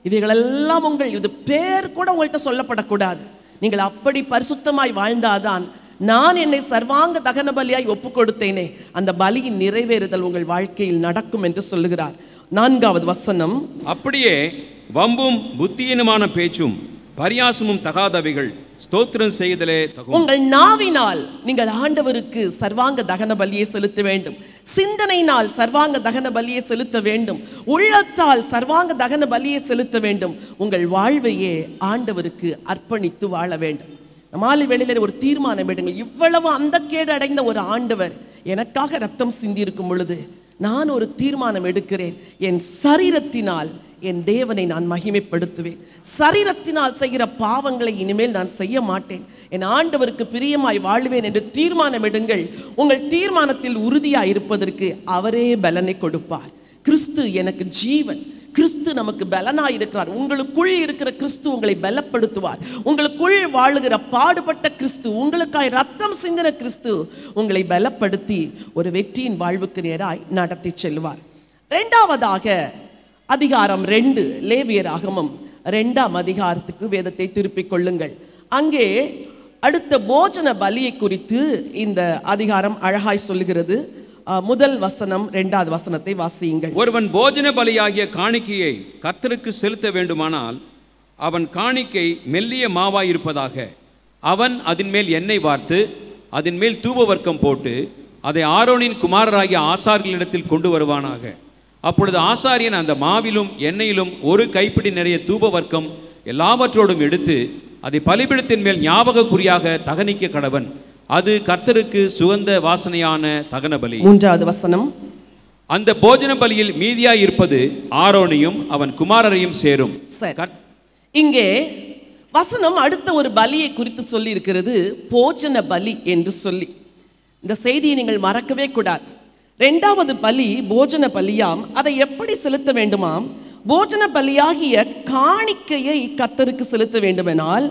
இவைகளெல்லாம் உங்கள் இது பேர் கூட உங்கள்கிட்ட சொல்லப்படக்கூடாது நீங்கள் அப்படி பரிசுத்தமாய் வாழ்ந்தாதான் நான் என்னை சர்வாங்க தகன பலியாய் ஒப்பு கொடுத்தேனே அந்த பலியின் நிறைவேறுதல் உங்கள் வாழ்க்கையில் நடக்கும் என்று சொல்லுகிறார் நான்காவது வசனம் அப்படியே வம்பும் புத்தியினுமான பேச்சும் பரியாசமும் தகாதவைகள் ஸ்தோத்திரம் செய்தலே உங்கள் நாவினால் நீங்கள் ஆண்டவருக்கு சர்வாங்க தகன பலியை செலுத்த வேண்டும் சிந்தனையினால் சர்வாங்க தகன பலியை செலுத்த வேண்டும் உள்ளத்தால் சர்வாங்க தகன பலியை செலுத்த வேண்டும் உங்கள் வாழ்வையே ஆண்டவருக்கு அர்ப்பணித்து வாழ வேண்டும் மாலை வேளையில் ஒரு தீர்மானம் எடுங்கள் இவ்வளவு அந்த கேடு அடைந்த ஒரு ஆண்டவர் எனக்காக ரத்தம் சிந்தி இருக்கும் பொழுது நான் ஒரு தீர்மானம் எடுக்கிறேன் என் சரீரத்தினால் என் தேவனை நான் மகிமைப்படுத்துவேன் சரீரத்தினால் செய்கிற பாவங்களை இனிமேல் நான் செய்ய மாட்டேன் என் ஆண்டவருக்கு பிரியமாய் வாழ்வேன் என்று தீர்மானம் எடுங்கள் உங்கள் தீர்மானத்தில் உறுதியாக இருப்பதற்கு அவரே பலனை கொடுப்பார் கிறிஸ்து எனக்கு ஜீவன் கிறிஸ்து நமக்கு பலனாக இருக்கிறார் உங்களுக்குள் இருக்கிற கிறிஸ்து உங்களை பலப்படுத்துவார் உங்களுக்குள் வாழுகிற பாடுபட்ட கிறிஸ்து உங்களுக்காய் ரத்தம் சிந்தின கிறிஸ்து உங்களை பலப்படுத்தி ஒரு வெற்றியின் வாழ்வுக்கு நேராய் நடத்தி செல்வார் ரெண்டாவதாக அதிகாரம் ரெண்டு லேவியர் ஆகமம் ரெண்டாம் அதிகாரத்துக்கு வேதத்தை திருப்பிக் கொள்ளுங்கள் அங்கே அடுத்த போஜன பலியை குறித்து இந்த அதிகாரம் அழகாய் சொல்லுகிறது முதல் வசனம் இரண்டாவது வசனத்தை வாசியுங்கள் ஒருவன் போஜன பலியாகிய காணிக்கையை கர்த்தருக்கு செலுத்த வேண்டுமானால் அவன் காணிக்கை மெல்லிய மாவாயிருப்பதாக அவன் அதன் மேல் எண்ணெய் வார்த்து அதன் மேல் தூபவர்க்கம் போட்டு அதை ஆரோனின் குமாரராகிய ஆசாரிகளிடத்தில் கொண்டு வருவானாக அப்பொழுது ஆசாரியன் அந்த மாவிலும் எண்ணெயிலும் ஒரு கைப்பிடி நிறைய தூப வர்க்கம் எல்லாவற்றோடும் எடுத்து அதை பலிபிடத்தின் மேல் ஞாபக குறியாக தகனிக்க கடவன் அது கர்த்தருக்கு சுகந்த வாசனையான தகன பலி மூன்றாவது வசனம் அந்த போஜன பலியில் மீதியாய் இருப்பது ஆரோனையும் அவன் குமாரரையும் சேரும் இங்கே வசனம் அடுத்த ஒரு பலியை குறித்து சொல்லி இருக்கிறது போஜன பலி என்று சொல்லி இந்த செய்தியை நீங்கள் மறக்கவே கூடாது ரெண்டாவது பலி போஜன பலியாம் அதை எப்படி செலுத்த வேண்டுமாம் போஜன பலியாகிய காணிக்கையை கத்தருக்கு செலுத்த வேண்டுமெனால்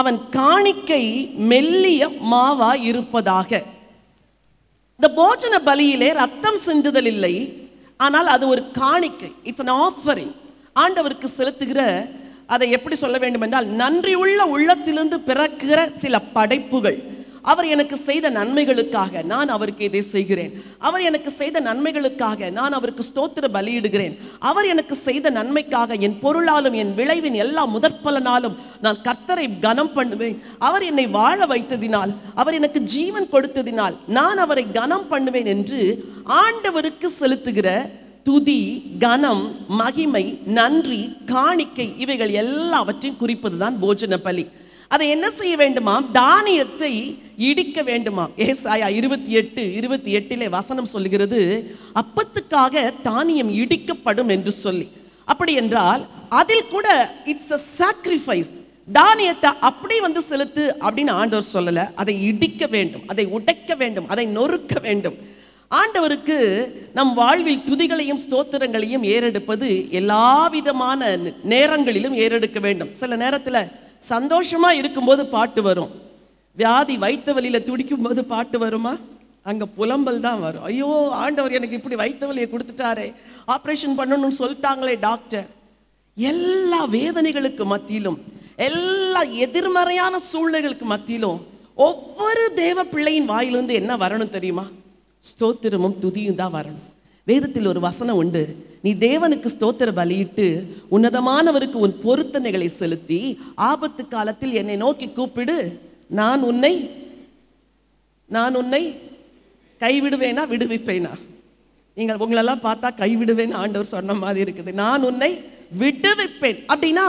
அவன் காணிக்கை மெல்லிய மாவா இருப்பதாக இந்த போஜன பலியிலே ரத்தம் சிந்துதல் இல்லை ஆனால் அது ஒரு காணிக்கை இட்ஸ் அன் ஆஃபரிங் ஆண்டவருக்கு செலுத்துகிற அதை எப்படி சொல்ல வேண்டும் என்றால் நன்றி உள்ள உள்ளத்திலிருந்து பிறக்கிற சில படைப்புகள் அவர் எனக்கு செய்த நன்மைகளுக்காக நான் அவருக்கு இதை செய்கிறேன் அவர் எனக்கு செய்த நன்மைகளுக்காக நான் அவருக்கு ஸ்தோத்திர பலியிடுகிறேன் அவர் எனக்கு செய்த நன்மைக்காக என் பொருளாலும் என் விளைவின் எல்லா முதற்பலனாலும் நான் கர்த்தரை கனம் பண்ணுவேன் அவர் என்னை வாழ வைத்ததினால் அவர் எனக்கு ஜீவன் கொடுத்ததினால் நான் அவரை கனம் பண்ணுவேன் என்று ஆண்டவருக்கு செலுத்துகிற துதி கனம் மகிமை நன்றி காணிக்கை இவைகள் எல்லாவற்றையும் குறிப்பது தான் போஜன பலி அதை என்ன செய்ய வேண்டுமா தானியத்தை இடிக்க வேண்டுமா ஏசாயா இருபத்தி எட்டு இருபத்தி எட்டிலே வசனம் சொல்லுகிறது அப்பத்துக்காக தானியம் இடிக்கப்படும் என்று சொல்லி அப்படி என்றால் அதில் கூட இட்ஸ் அ சாக்ரிஃபைஸ் தானியத்தை அப்படி வந்து செலுத்து அப்படின்னு ஆண்டவர் சொல்லலை அதை இடிக்க வேண்டும் அதை உடைக்க வேண்டும் அதை நொறுக்க வேண்டும் ஆண்டவருக்கு நம் வாழ்வில் துதிகளையும் ஸ்தோத்திரங்களையும் ஏறெடுப்பது எல்லா விதமான நேரங்களிலும் ஏறெடுக்க வேண்டும் சில நேரத்தில் சந்தோஷமாக இருக்கும்போது பாட்டு வரும் வியாதி வைத்த வழியில துடிக்கும் போது பாட்டு வருமா அங்கே புலம்பல் தான் வரும் ஐயோ ஆண்டவர் எனக்கு இப்படி வைத்த வழியை கொடுத்துட்டாரே ஆப்ரேஷன் பண்ணணும்னு சொல்லிட்டாங்களே டாக்டர் எல்லா வேதனைகளுக்கு மத்தியிலும் எல்லா எதிர்மறையான சூழ்நிலைகளுக்கு மத்தியிலும் ஒவ்வொரு தேவ பிள்ளையின் வாயிலிருந்து என்ன வரணும் தெரியுமா ஸ்தோத்திரமும் துதியும் தான் வரணும் வேதத்தில் ஒரு வசனம் உண்டு நீ தேவனுக்கு ஸ்தோத்திர பலியிட்டு உன்னதமானவருக்கு உன் பொருத்தனைகளை செலுத்தி ஆபத்து காலத்தில் என்னை நோக்கி கூப்பிடு நான் உன்னை நான் உன்னை கைவிடுவேனா விடுவிப்பேனா நீங்கள் உங்களெல்லாம் பார்த்தா கைவிடுவேன் ஆண்டவர் சொன்ன மாதிரி இருக்குது நான் உன்னை விடுவிப்பேன் அப்படின்னா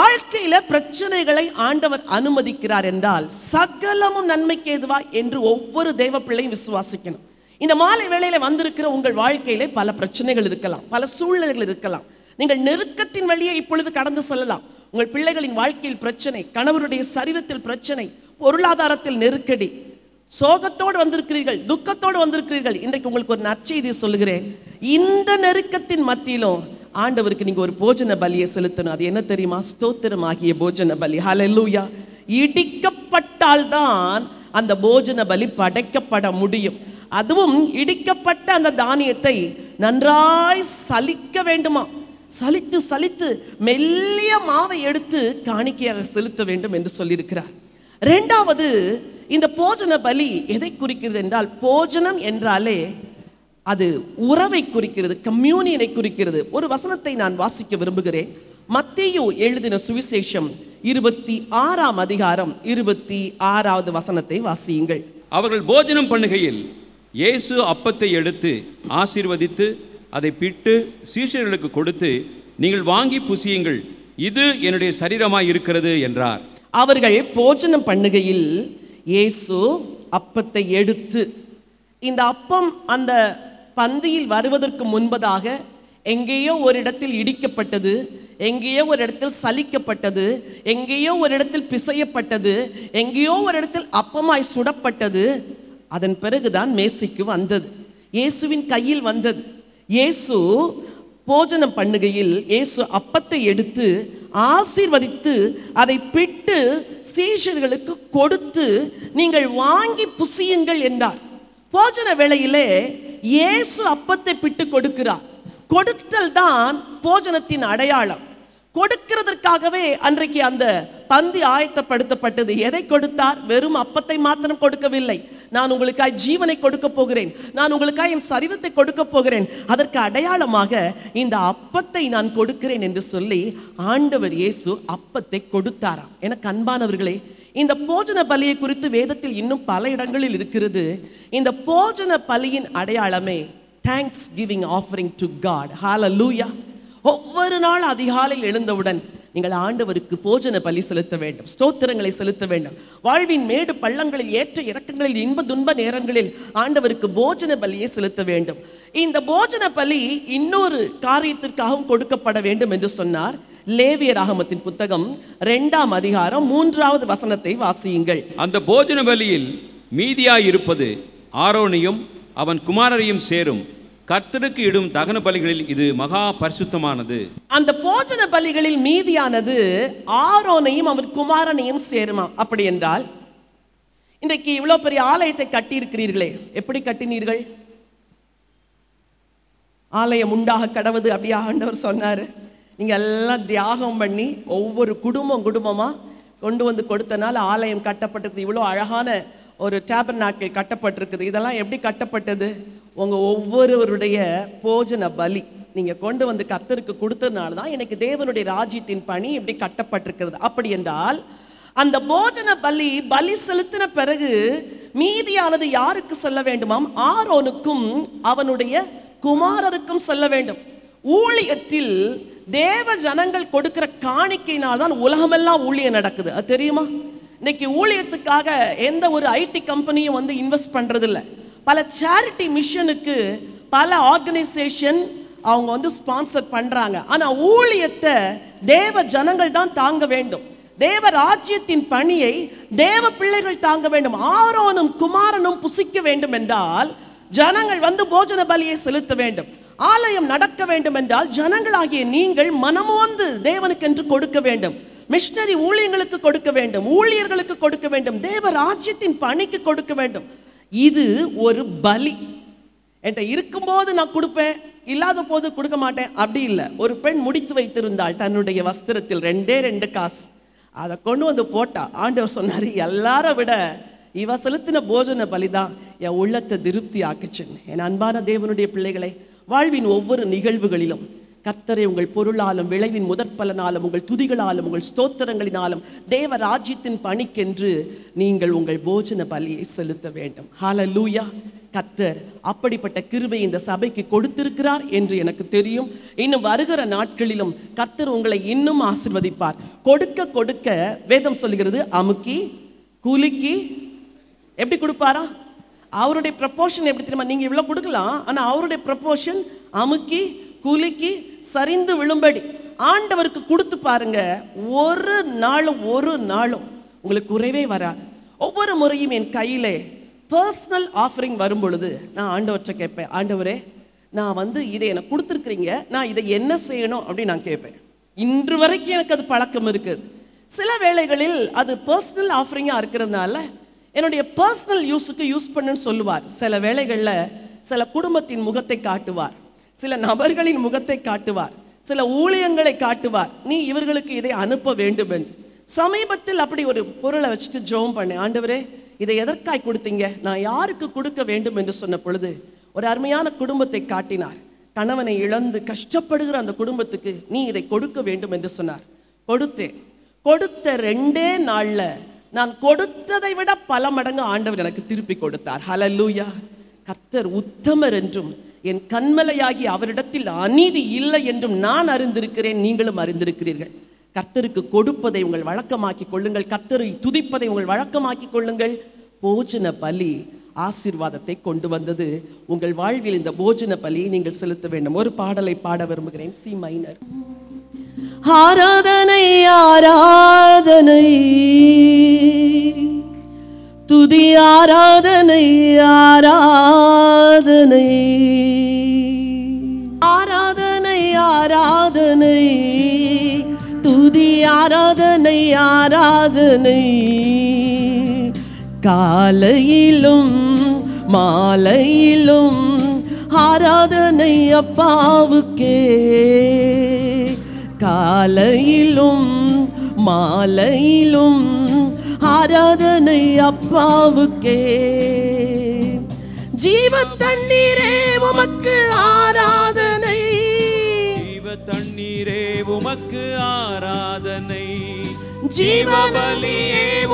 வாழ்க்கையில பிரச்சனைகளை ஆண்டவர் அனுமதிக்கிறார் என்றால் சகலமும் நன்மைக்கு எதுவா என்று ஒவ்வொரு தேவ பிள்ளையும் விசுவாசிக்கணும் இந்த மாலை வேளையில் வந்திருக்கிற உங்கள் வாழ்க்கையில் பல பிரச்சனைகள் இருக்கலாம் பல சூழ்நிலைகள் இருக்கலாம் நீங்கள் நெருக்கத்தின் வழியே இப்பொழுது கடந்து செல்லலாம் உங்கள் பிள்ளைகளின் வாழ்க்கையில் பிரச்சனை கணவருடைய சரீரத்தில் பிரச்சனை பொருளாதாரத்தில் நெருக்கடி சோகத்தோடு வந்திருக்கிறீர்கள் துக்கத்தோடு வந்திருக்கிறீர்கள் இன்றைக்கு உங்களுக்கு ஒரு நற்செய்தி சொல்லுகிறேன் இந்த நெருக்கத்தின் மத்தியிலும் ஆண்டவருக்கு நீங்கள் ஒரு போஜன பலியை செலுத்தணும் அது என்ன தெரியுமா ஸ்தோத்திரம் ஆகிய போஜன பலி ஹலல்லூயா இடிக்கப்பட்டால்தான் அந்த போஜன பலி படைக்கப்பட முடியும் அதுவும் இடிக்கப்பட்ட அந்த தானியத்தை நன்றாய் சலிக்க வேண்டுமா சலித்து சலித்து மெல்லிய மாவை எடுத்து காணிக்கையாக செலுத்த வேண்டும் என்று சொல்லியிருக்கிறார் ரெண்டாவது இந்த போஜன பலி எதை குறிக்கிறது என்றால் போஜனம் என்றாலே அது உறவை குறிக்கிறது கம்யூனியனை குறிக்கிறது ஒரு வசனத்தை நான் வாசிக்க விரும்புகிறேன் மத்தியோ எழுதின சுவிசேஷம் இருபத்தி ஆறாம் அதிகாரம் இருபத்தி ஆறாவது வசனத்தை வாசியுங்கள் அவர்கள் போஜனம் பண்ணுகையில் இயேசு அப்பத்தை எடுத்து ஆசீர்வதித்து அதை பிட்டு சீஷர்களுக்கு கொடுத்து நீங்கள் வாங்கி புசியுங்கள் இது என்னுடைய சரீரமாய் இருக்கிறது என்றார் அவர்கள் போஜனம் பண்ணுகையில் இயேசு அப்பத்தை எடுத்து இந்த அப்பம் அந்த பந்தியில் வருவதற்கு முன்பதாக எங்கேயோ ஒரு இடத்தில் இடிக்கப்பட்டது எங்கேயோ ஒரு இடத்தில் சலிக்கப்பட்டது எங்கேயோ ஒரு இடத்தில் பிசையப்பட்டது எங்கேயோ ஒரு இடத்தில் அப்பமாய் சுடப்பட்டது அதன் பிறகுதான் மேசிக்கு வந்தது இயேசுவின் கையில் வந்தது இயேசு போஜனம் பண்ணுகையில் இயேசு அப்பத்தை எடுத்து ஆசீர்வதித்து அதை பிட்டு சீஷர்களுக்கு கொடுத்து நீங்கள் வாங்கி புசியுங்கள் என்றார் போஜன வேளையிலே இயேசு அப்பத்தை பிட்டு கொடுக்கிறார் கொடுத்தல் தான் போஜனத்தின் அடையாளம் கொடுக்கிறதற்காகவே அன்றைக்கு அந்த பந்தி ஆயத்தப்படுத்தப்பட்டது எதை கொடுத்தார் வெறும் அப்பத்தை மாத்திரம் கொடுக்கவில்லை நான் உங்களுக்காய் ஜீவனை கொடுக்க போகிறேன் நான் உங்களுக்காய் என் சரீரத்தை கொடுக்க போகிறேன் அதற்கு அடையாளமாக இந்த அப்பத்தை நான் கொடுக்கிறேன் என்று சொல்லி ஆண்டவர் இயேசு அப்பத்தை கொடுத்தாராம் என கண்பானவர்களே இந்த போஜன பலியை குறித்து வேதத்தில் இன்னும் பல இடங்களில் இருக்கிறது இந்த போஜன பலியின் அடையாளமே thanksgiving offering to God hallelujah ஒவ்வொரு நாள் அதிகாலையில் எழுந்தவுடன் நீங்கள் ஆண்டவருக்கு போஜன பலி செலுத்த வேண்டும் ஸ்தோத்திரங்களை செலுத்த வேண்டும் வாழ்வின் மேடு பள்ளங்களில் ஏற்ற இறக்கங்களில் இன்ப துன்ப நேரங்களில் ஆண்டவருக்கு போஜன பலியை செலுத்த வேண்டும் இந்த போஜன பலி இன்னொரு காரியத்திற்காகவும் கொடுக்கப்பட வேண்டும் என்று சொன்னார் லேவியர் அகமத்தின் புத்தகம் ரெண்டாம் அதிகாரம் மூன்றாவது வசனத்தை வாசியுங்கள் அந்த போஜன பலியில் மீதியாய் இருப்பது ஆரோனையும் அவன் குமாரரையும் சேரும் கர்த்தருக்கு இடும் தகன பலிகளில் இது மகா பரிசுத்தமானது அந்த போஜன பலிகளில் மீதியானது ஆரோனையும் அவர் குமாரனையும் சேருமா அப்படி என்றால் இன்றைக்கு இவ்வளவு பெரிய ஆலயத்தை கட்டியிருக்கிறீர்களே எப்படி கட்டினீர்கள் ஆலயம் உண்டாக கடவுது அப்படியா ஆண்டவர் சொன்னார் நீங்கள் எல்லாம் தியாகம் பண்ணி ஒவ்வொரு குடும்பம் குடும்பமாக கொண்டு வந்து கொடுத்தனால ஆலயம் கட்டப்பட்டிருக்குது இவ்வளோ அழகான ஒரு டேபர் நாட்கள் கட்டப்பட்டிருக்குது இதெல்லாம் எப்படி கட்டப்பட்டது உங்கள் ஒவ்வொருவருடைய போஜன பலி நீங்கள் கொண்டு வந்து கத்தருக்கு கொடுத்ததுனால தான் எனக்கு தேவனுடைய ராஜ்யத்தின் பணி இப்படி கட்டப்பட்டிருக்கிறது அப்படி என்றால் அந்த போஜன பலி பலி செலுத்தின பிறகு மீதியானது யாருக்கு சொல்ல வேண்டுமாம் ஆரோனுக்கும் அவனுடைய குமாரருக்கும் சொல்ல வேண்டும் ஊழியத்தில் தேவ ஜனங்கள் கொடுக்கிற காணிக்கையினால் தான் உலகமெல்லாம் ஊழியம் நடக்குது அது தெரியுமா இன்னைக்கு ஊழியத்துக்காக எந்த ஒரு ஐடி கம்பெனியும் வந்து இன்வெஸ்ட் பண்ணுறதில்லை பல சேரிட்டி மிஷனுக்கு பல ஆர்கனைசேஷன் அவங்க வந்து ஸ்பான்சர் பண்ணுறாங்க ஆனால் ஊழியத்தை தேவ ஜனங்கள் தான் தாங்க வேண்டும் தேவ ராஜ்யத்தின் பணியை தேவ பிள்ளைகள் தாங்க வேண்டும் ஆரோனும் குமாரனும் புசிக்க வேண்டும் என்றால் ஜனங்கள் வந்து போஜன பலியை செலுத்த வேண்டும் ஆலயம் நடக்க வேண்டும் என்றால் ஜனங்களாகிய நீங்கள் மனம் வந்து தேவனுக்கென்று கொடுக்க வேண்டும் மிஷினரி ஊழியங்களுக்கு கொடுக்க வேண்டும் ஊழியர்களுக்கு கொடுக்க வேண்டும் தேவ ராஜ்யத்தின் பணிக்கு கொடுக்க வேண்டும் இது ஒரு பலி என்கிட்ட இருக்கும்போது நான் கொடுப்பேன் இல்லாத போது கொடுக்க மாட்டேன் அப்படி இல்லை ஒரு பெண் முடித்து வைத்திருந்தாள் தன்னுடைய வஸ்திரத்தில் ரெண்டே ரெண்டு காசு அதை கொண்டு வந்து போட்டா ஆண்டவர் சொன்னார் எல்லாரை விட இவ செலுத்தின போஜன பலிதான் என் உள்ளத்தை திருப்தி ஆக்குச்சுன்னு என் அன்பான தேவனுடைய பிள்ளைகளை வாழ்வின் ஒவ்வொரு நிகழ்வுகளிலும் கத்தரை உங்கள் பொருளாலும் விளைவின் முதற் பலனாலும் உங்கள் துதிகளாலும் உங்கள் ஸ்தோத்திரங்களினாலும் தேவ ராஜ்யத்தின் பணிக்கென்று நீங்கள் உங்கள் போஜன பலியை செலுத்த வேண்டும் லூயா கத்தர் அப்படிப்பட்ட கிருவை இந்த சபைக்கு கொடுத்திருக்கிறார் என்று எனக்கு தெரியும் இன்னும் வருகிற நாட்களிலும் கத்தர் உங்களை இன்னும் ஆசிர்வதிப்பார் கொடுக்க கொடுக்க வேதம் சொல்லுகிறது அமுக்கி கூலிக்கு எப்படி கொடுப்பாரா அவருடைய ப்ரப்போர்ஷன் எப்படி தெரியுமா நீங்கள் இவ்வளோ கொடுக்கலாம் ஆனால் அவருடைய ப்ரப்போர்ஷன் அமுக்கி குலுக்கி சரிந்து விழும்படி ஆண்டவருக்கு கொடுத்து பாருங்க ஒரு நாளும் ஒரு நாளும் உங்களுக்கு குறைவே வராது ஒவ்வொரு முறையும் என் கையிலே பர்சனல் ஆஃபரிங் வரும் பொழுது நான் ஆண்டவற்றை கேட்பேன் ஆண்டவரே நான் வந்து இதை எனக்கு கொடுத்துருக்குறீங்க நான் இதை என்ன செய்யணும் அப்படின்னு நான் கேட்பேன் இன்று வரைக்கும் எனக்கு அது பழக்கம் இருக்குது சில வேளைகளில் அது பர்சனல் ஆஃபரிங்காக இருக்கிறதுனால என்னுடைய பர்சனல் யூஸுக்கு யூஸ் பண்ணுன்னு சொல்லுவார் சில வேளைகளில் சில குடும்பத்தின் முகத்தை காட்டுவார் சில நபர்களின் முகத்தை காட்டுவார் சில ஊழியங்களை காட்டுவார் நீ இவர்களுக்கு இதை அனுப்ப வேண்டும் என்று சமீபத்தில் அப்படி ஒரு பொருளை வச்சுட்டு ஜோம் பண்ணேன் ஆண்டவரே இதை எதற்காய் கொடுத்தீங்க நான் யாருக்கு கொடுக்க வேண்டும் என்று சொன்ன பொழுது ஒரு அருமையான குடும்பத்தை காட்டினார் கணவனை இழந்து கஷ்டப்படுகிற அந்த குடும்பத்துக்கு நீ இதை கொடுக்க வேண்டும் என்று சொன்னார் கொடுத்தேன் கொடுத்த ரெண்டே நாளில் நான் கொடுத்ததை விட பல மடங்கு ஆண்டவர் எனக்கு திருப்பி கொடுத்தார் ஹலல்லூயா கர்த்தர் உத்தமர் என்றும் என் கண்மலையாகி அவரிடத்தில் அநீதி இல்லை என்றும் நான் அறிந்திருக்கிறேன் நீங்களும் அறிந்திருக்கிறீர்கள் கர்த்தருக்கு கொடுப்பதை உங்கள் வழக்கமாக்கி கொள்ளுங்கள் கர்த்தரை துதிப்பதை உங்கள் வழக்கமாக்கி கொள்ளுங்கள் போஜன பலி ஆசீர்வாதத்தை கொண்டு வந்தது உங்கள் வாழ்வில் இந்த போஜன பலியை நீங்கள் செலுத்த வேண்டும் ஒரு பாடலை பாட விரும்புகிறேன் சி மைனர் ஆராதனை ஆராதனை துதி ஆராதனை ஆராதனை ஆராதனை ஆராதனை துதி ஆராதனை ஆராதனை காலையிலும் மாலையிலும் ஆராதனை அப்பாவுக்கே காலையிலும் மாலையிலும் ஆராதனை அப்பாவுக்கே ஜீவ தண்ணீரே உமக்கு ஆராதனை ஜீவ தண்ணீரே உமக்கு ஆராதனை ஜீவனே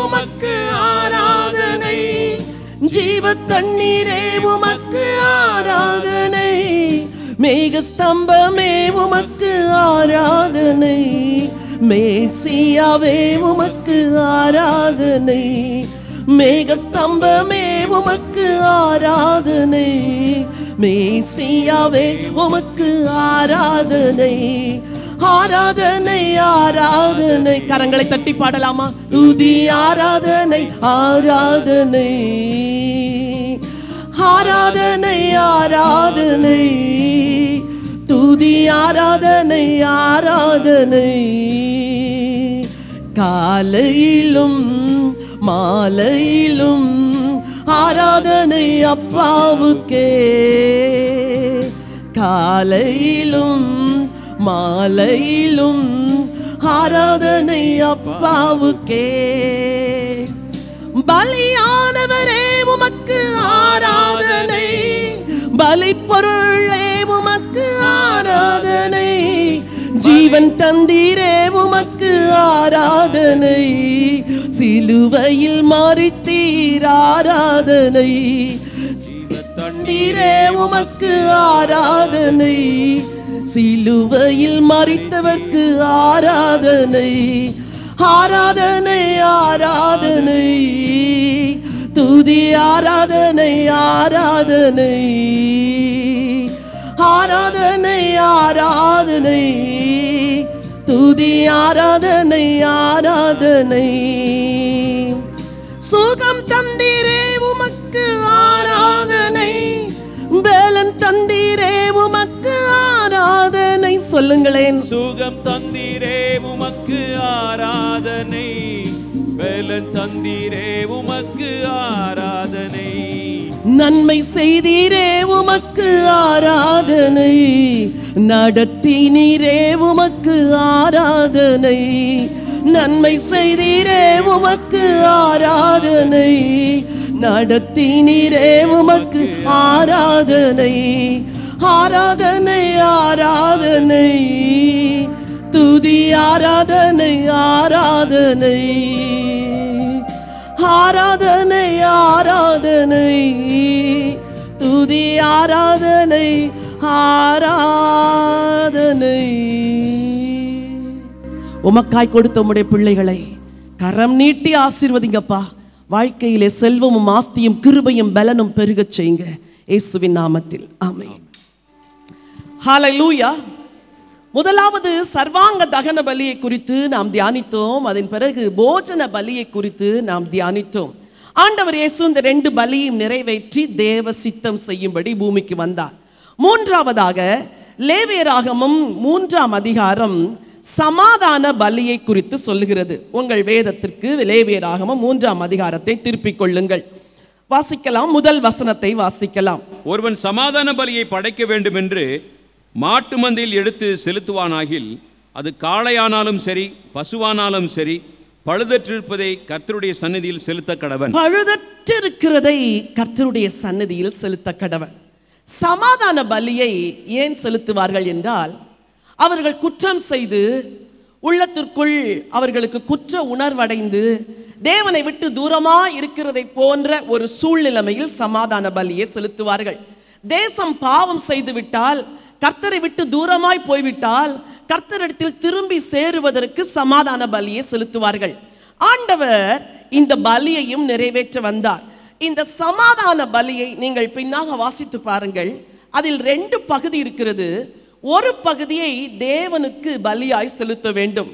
உமக்கு ஆராதனை ஜீவ தண்ணீரே உமக்கு ஆராதனை மேக ஸ்தம்பமே உமக்கு ஆராதனை மேசியாவே உமக்கு ஆராதனை மேகஸ்தம்பமே உமக்கு ஆராதனை மேசியாவே உமக்கு ஆராதனை ஆராதனை ஆராதனை கரங்களை தட்டி பாடலாமா துதி ஆராதனை ஆராதனை ஆராதனை ஆராதனை துதி ஆராதனை ஆராதனை காலையிலும் மாலையிலும் ஆராதனை அப்பாவுக்கே காலையிலும் மாலையிலும் ஆராதனை அப்பாவுக்கே பலியானவரே உமக்கு ஆராதனை பலிப்பொருளே உமக்கு ஆராதனை ஜீவன் தந்தீரே உமக்கு ஆராதனை சிலுவையில் மாறித்தீர் ஆராதனை தண்ணீரே உமக்கு ஆராதனை சிலுவையில் மறித்தவர்க்கு ஆராதனை ஆராதனை ஆராதனை துதி ஆராதனை ஆராதனை ஆராதனை ஆராதனை துதி ஆராதனை ஆராதனை சுகம் தந்திரே உமக்கு ஆராதனை பேலன் தந்திரே உமக்கு ஆராதனை சொல்லுங்களேன் சுகம் தந்திரே உமக்கு ஆராதனை பலன் தந்தீரே உமக்கு ஆராதனை நன்மை செய்தீரே உமக்கு ஆராதனை நடத்தினீரே உமக்கு ஆராதனை நன்மை செய்தீரே உமக்கு ஆராதனை நடத்தினீரே உமக்கு ஆராதனை ஆராதனை ஆராதனை துதி ஆராதனை ஆராதனை ஆராதனை ஆராதனை துதி ஆராதனை ஆராதனை உமக்காய் கொடுத்த உடைய பிள்ளைகளை கரம் நீட்டி ஆசிர்வதிங்கப்பா வாழ்க்கையிலே செல்வமும் ஆஸ்தியும் கிருபையும் பலனும் பெருகச் செய்யுங்க இயேசுவின் நாமத்தில் ஆமை ஹாலை லூயா முதலாவது சர்வாங்க தகன பலியை குறித்து நாம் தியானித்தோம் அதன் பிறகு போஜன பலியை குறித்து நாம் தியானித்தோம் ஆண்டவர் இயேசு இந்த ரெண்டு பலியும் நிறைவேற்றி தேவ சித்தம் செய்யும்படி பூமிக்கு வந்தார் மூன்றாவதாக லேவியராகமும் மூன்றாம் அதிகாரம் சமாதான பலியை குறித்து சொல்லுகிறது உங்கள் வேதத்திற்கு லேவியராகமும் மூன்றாம் அதிகாரத்தை திருப்பிக் கொள்ளுங்கள் வாசிக்கலாம் முதல் வசனத்தை வாசிக்கலாம் ஒருவன் சமாதான பலியை படைக்க வேண்டும் என்று மாட்டு மந்தையில் எடுத்து செலுத்துவானாகில் அது காளையானாலும் சரி பசுவானாலும் சரி பழுதற்றிருப்பதை கர்த்தருடைய சன்னதியில் செலுத்த கடவன் பழுதற்றிருக்கிறதை கர்த்தருடைய சன்னதியில் செலுத்த கடவன் சமாதான பலியை ஏன் செலுத்துவார்கள் என்றால் அவர்கள் குற்றம் செய்து உள்ளத்திற்குள் அவர்களுக்கு குற்ற உணர்வடைந்து தேவனை விட்டு தூரமா இருக்கிறதை போன்ற ஒரு சூழ்நிலைமையில் சமாதான பலியை செலுத்துவார்கள் தேசம் பாவம் செய்து விட்டால் கர்த்தரை விட்டு தூரமாய் போய்விட்டால் கர்த்தரிடத்தில் திரும்பி சேருவதற்கு சமாதான பலியை செலுத்துவார்கள் ஆண்டவர் இந்த பலியையும் நிறைவேற்ற வந்தார் இந்த சமாதான பலியை நீங்கள் பின்னாக வாசித்து பாருங்கள் அதில் ரெண்டு பகுதி இருக்கிறது ஒரு பகுதியை தேவனுக்கு பலியாய் செலுத்த வேண்டும்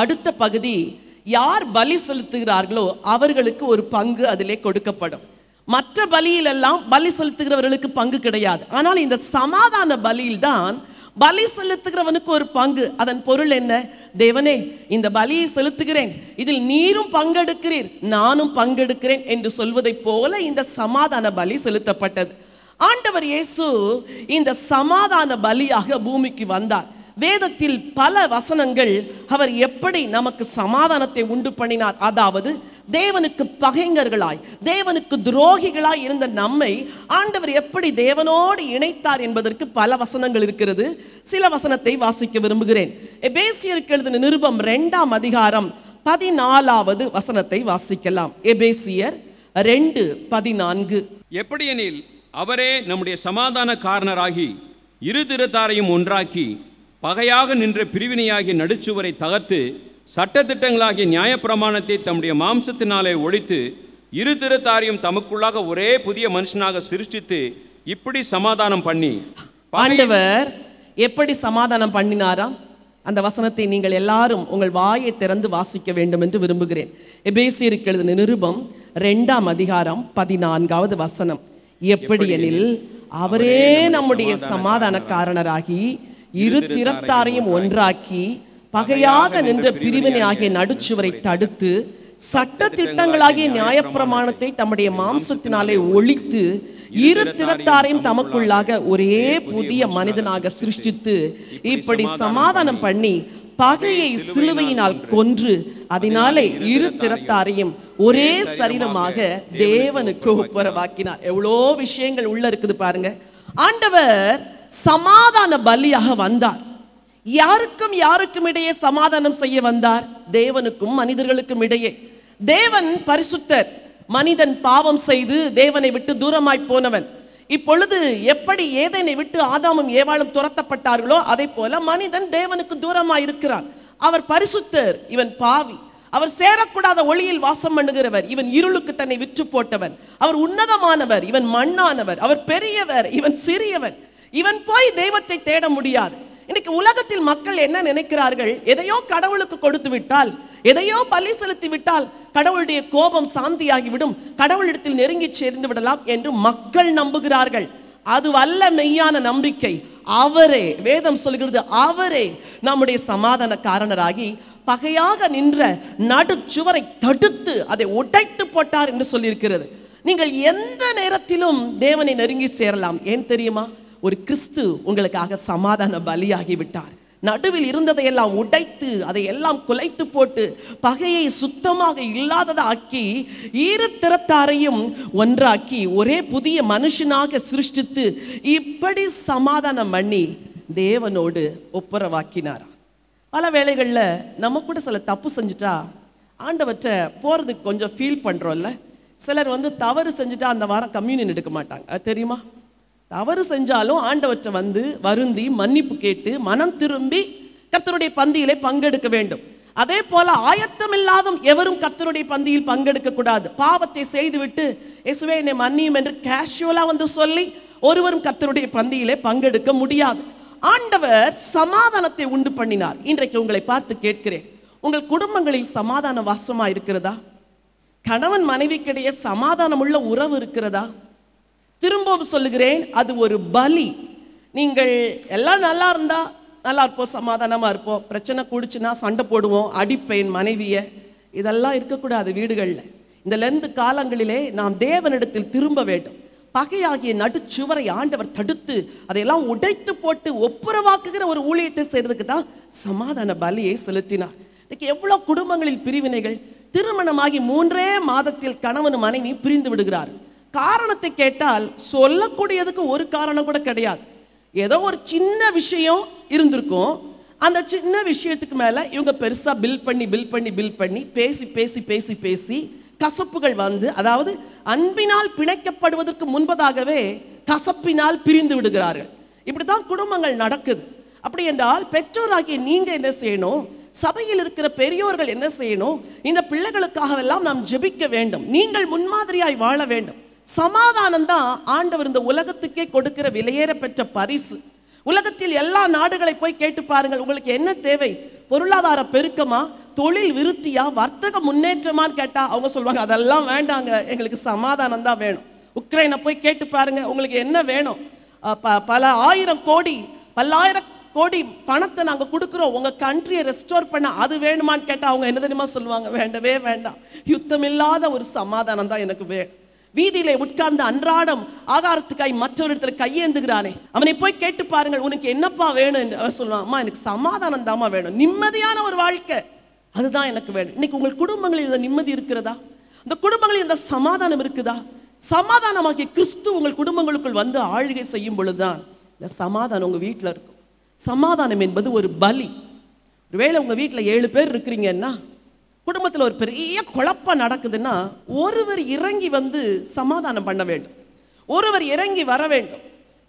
அடுத்த பகுதி யார் பலி செலுத்துகிறார்களோ அவர்களுக்கு ஒரு பங்கு அதிலே கொடுக்கப்படும் மற்ற பலியிலெல்லாம் பலி செலுத்துகிறவர்களுக்கு பங்கு கிடையாது ஆனால் இந்த சமாதான பலியில் பலி செலுத்துகிறவனுக்கு ஒரு பங்கு அதன் பொருள் என்ன தேவனே இந்த பலியை செலுத்துகிறேன் இதில் நீரும் பங்கெடுக்கிறீர் நானும் பங்கெடுக்கிறேன் என்று சொல்வதைப் போல இந்த சமாதான பலி செலுத்தப்பட்டது ஆண்டவர் இயேசு இந்த சமாதான பலியாக பூமிக்கு வந்தார் வேதத்தில் பல வசனங்கள் அவர் எப்படி நமக்கு சமாதானத்தை உண்டு பண்ணினார் அதாவது தேவனுக்கு பகைஞர்களாய் தேவனுக்கு துரோகிகளாய் இருந்த நம்மை ஆண்டவர் எப்படி தேவனோடு இணைத்தார் என்பதற்கு பல வசனங்கள் இருக்கிறது சில வசனத்தை வாசிக்க விரும்புகிறேன் எபேசியருக்கு எழுதின நிருபம் ரெண்டாம் அதிகாரம் பதினாலாவது வசனத்தை வாசிக்கலாம் எபேசியர் ரெண்டு பதினான்கு எப்படி எனில் அவரே நம்முடைய சமாதான காரணராகி இரு ஒன்றாக்கி பகையாக நின்ற பிரிவினையாகிய நடுச்சுவரை தகர்த்து சட்டத்திட்டங்களாகிய நியாயப்பிரமாணத்தை தம்முடைய மாம்சத்தினாலே ஒழித்து இரு திருத்தாரையும் தமக்குள்ளாக ஒரே புதிய மனுஷனாக சிருஷ்டித்து இப்படி சமாதானம் பண்ணி பாண்டவர் எப்படி சமாதானம் பண்ணினாராம் அந்த வசனத்தை நீங்கள் எல்லாரும் உங்கள் வாயை திறந்து வாசிக்க வேண்டும் என்று விரும்புகிறேன் எபேசியருக்கு எழுதின நிருபம் ரெண்டாம் அதிகாரம் பதினான்காவது வசனம் எப்படி எனில் அவரே நம்முடைய சமாதானக்காரனராகி இரு திறத்தாரையும் ஒன்றாக்கி பகையாக நின்ற பிரிவினை ஆகிய நடுச்சுவரை தடுத்து சட்ட திட்டங்களாகிய நியாயப்பிரமாணத்தை தம்முடைய மாம்சத்தினாலே ஒழித்து இரு திறத்தாரையும் தமக்குள்ளாக ஒரே புதிய மனிதனாக சிருஷ்டித்து இப்படி சமாதானம் பண்ணி பகையை சிலுவையினால் கொன்று அதனாலே இரு திறத்தாரையும் ஒரே சரீரமாக தேவனுக்கு ஒப்புரவாக்கினார் எவ்வளோ விஷயங்கள் உள்ள இருக்குது பாருங்க ஆண்டவர் சமாதான பலியாக வந்தார் யாருக்கும் யாருக்கும் இடையே சமாதானம் செய்ய வந்தார் தேவனுக்கும் மனிதர்களுக்கும் இடையே தேவன் பரிசுத்தர் மனிதன் பாவம் செய்து தேவனை விட்டு தூரமாய் போனவன் இப்பொழுது எப்படி ஏதனை விட்டு ஆதாமும் ஏவாளும் துரத்தப்பட்டார்களோ அதை போல மனிதன் தேவனுக்கு தூரமாய் இருக்கிறான் அவர் பரிசுத்தர் இவன் பாவி அவர் சேரக்கூடாத ஒளியில் வாசம் பண்ணுகிறவர் இவன் இருளுக்கு தன்னை விற்று போட்டவன் அவர் உன்னதமானவர் இவன் மண்ணானவர் அவர் பெரியவர் இவன் சிறியவன் இவன் போய் தெய்வத்தை தேட முடியாது இன்னைக்கு உலகத்தில் மக்கள் என்ன நினைக்கிறார்கள் எதையோ கடவுளுக்கு கொடுத்து விட்டால் எதையோ பலி செலுத்தி விட்டால் கடவுளுடைய கோபம் சாந்தியாகிவிடும் கடவுளிடத்தில் நெருங்கி சேர்ந்து விடலாம் என்று மக்கள் நம்புகிறார்கள் அது அல்ல மெய்யான நம்பிக்கை அவரே வேதம் சொல்கிறது அவரே நம்முடைய சமாதான காரணராகி பகையாக நின்ற நடு சுவரை தடுத்து அதை உடைத்து போட்டார் என்று சொல்லியிருக்கிறது நீங்கள் எந்த நேரத்திலும் தேவனை நெருங்கி சேரலாம் ஏன் தெரியுமா ஒரு கிறிஸ்து உங்களுக்காக சமாதான பலியாகிவிட்டார் நடுவில் இருந்ததையெல்லாம் உடைத்து அதை எல்லாம் குலைத்து போட்டு பகையை சுத்தமாக இல்லாததாக்கி ஈர திறத்தாரையும் ஒன்றாக்கி ஒரே புதிய மனுஷனாக சிருஷ்டித்து இப்படி சமாதானம் பண்ணி தேவனோடு ஒப்புரவாக்கினாராம் பல வேளைகளில் நம்ம கூட சில தப்பு செஞ்சுட்டா ஆண்டவற்றை போகிறதுக்கு கொஞ்சம் ஃபீல் பண்ணுறோம்ல சிலர் வந்து தவறு செஞ்சுட்டா அந்த வாரம் கம்யூனியன் எடுக்க மாட்டாங்க தெரியுமா தவறு செஞ்சாலும் ஆண்டவற்றை வந்து வருந்தி மன்னிப்பு கேட்டு மனம் திரும்பி கர்த்தருடைய பந்தியிலே பங்கெடுக்க வேண்டும் அதே போல ஆயத்தம் இல்லாதும் எவரும் கர்த்தருடைய பந்தியில் பங்கெடுக்க கூடாது பாவத்தை செய்துவிட்டு இயேசுவே என்னை மன்னியும் என்று கேஷுவலா வந்து சொல்லி ஒருவரும் கர்த்தருடைய பந்தியிலே பங்கெடுக்க முடியாது ஆண்டவர் சமாதானத்தை உண்டு பண்ணினார் இன்றைக்கு உங்களை பார்த்து கேட்கிறேன் உங்கள் குடும்பங்களில் சமாதான வாசமா இருக்கிறதா கணவன் மனைவிக்கிடையே சமாதானம் உள்ள உறவு இருக்கிறதா திரும்பவும் சொல்லுகிறேன் அது ஒரு பலி நீங்கள் எல்லாம் நல்லா இருந்தால் நல்லா இருப்போம் சமாதானமாக இருப்போம் பிரச்சனை கூடிச்சுன்னா சண்டை போடுவோம் அடிப்பேன் மனைவியை இதெல்லாம் இருக்கக்கூடாது வீடுகளில் இந்த லெந்து காலங்களிலே நாம் தேவனிடத்தில் திரும்ப வேண்டும் பகையாகிய நடுச்சுவரை ஆண்டவர் தடுத்து அதையெல்லாம் உடைத்து போட்டு ஒப்புரவாக்குகிற ஒரு ஊழியத்தை செய்கிறதுக்கு தான் சமாதான பலியை செலுத்தினார் இன்னைக்கு எவ்வளோ குடும்பங்களில் பிரிவினைகள் திருமணமாகி மூன்றே மாதத்தில் கணவன் மனைவி பிரிந்து விடுகிறார்கள் காரணத்தை கேட்டால் சொல்லக்கூடியதுக்கு ஒரு காரணம் கூட கிடையாது ஏதோ ஒரு சின்ன விஷயம் இருந்திருக்கும் அந்த சின்ன விஷயத்துக்கு மேலே இவங்க பெருசாக பில் பண்ணி பில் பண்ணி பில் பண்ணி பேசி பேசி பேசி பேசி கசப்புகள் வந்து அதாவது அன்பினால் பிணைக்கப்படுவதற்கு முன்பதாகவே கசப்பினால் பிரிந்து விடுகிறார்கள் இப்படி தான் குடும்பங்கள் நடக்குது அப்படி என்றால் பெற்றோராகிய நீங்கள் என்ன செய்யணும் சபையில் இருக்கிற பெரியோர்கள் என்ன செய்யணும் இந்த பிள்ளைகளுக்காகவெல்லாம் நாம் ஜெபிக்க வேண்டும் நீங்கள் முன்மாதிரியாய் வாழ வேண்டும் சமாதானம் தான் ஆண்டவர் இந்த உலகத்துக்கே கொடுக்கிற விலையேறப்பெற்ற பரிசு உலகத்தில் எல்லா நாடுகளை போய் கேட்டு பாருங்கள் உங்களுக்கு என்ன தேவை பொருளாதார பெருக்கமா தொழில் விருத்தியா வர்த்தக முன்னேற்றமான்னு கேட்டால் அவங்க சொல்லுவாங்க அதெல்லாம் வேண்டாங்க எங்களுக்கு சமாதானம் தான் வேணும் உக்ரைனை போய் கேட்டு பாருங்க உங்களுக்கு என்ன வேணும் பல ஆயிரம் கோடி பல்லாயிரம் கோடி பணத்தை நாங்கள் கொடுக்குறோம் உங்கள் கண்ட்ரியை ரெஸ்டோர் பண்ண அது வேணுமான்னு கேட்டால் அவங்க என்ன தெரியுமா சொல்லுவாங்க வேண்டவே வேண்டாம் யுத்தம் இல்லாத ஒரு சமாதானம் தான் எனக்கு வேணும் வீதியிலே உட்கார்ந்த அன்றாடம் ஆகாரத்துக்காய் மற்றொரு இடத்துல கையேந்துகிறானே அவனை போய் கேட்டு பாருங்கள் உனக்கு என்னப்பா வேணும் என்று அவன் சொல்லுவான் அம்மா எனக்கு சமாதானம் தாமா வேணும் நிம்மதியான ஒரு வாழ்க்கை அதுதான் எனக்கு வேணும் இன்னைக்கு உங்கள் குடும்பங்களில் இந்த நிம்மதி இருக்கிறதா இந்த குடும்பங்களில் இந்த சமாதானம் இருக்குதா சமாதானமாகிய கிறிஸ்து உங்கள் குடும்பங்களுக்குள் வந்து ஆழ்கை செய்யும் பொழுதுதான் இந்த சமாதானம் உங்கள் வீட்டில் இருக்கும் சமாதானம் என்பது ஒரு பலி ஒருவேளை உங்கள் வீட்டில் ஏழு பேர் இருக்கிறீங்கன்னா குடும்பத்தில் ஒரு பெரிய குழப்பம் நடக்குதுன்னா ஒருவர் இறங்கி வந்து சமாதானம் பண்ண வேண்டும் ஒருவர் இறங்கி வர வேண்டும்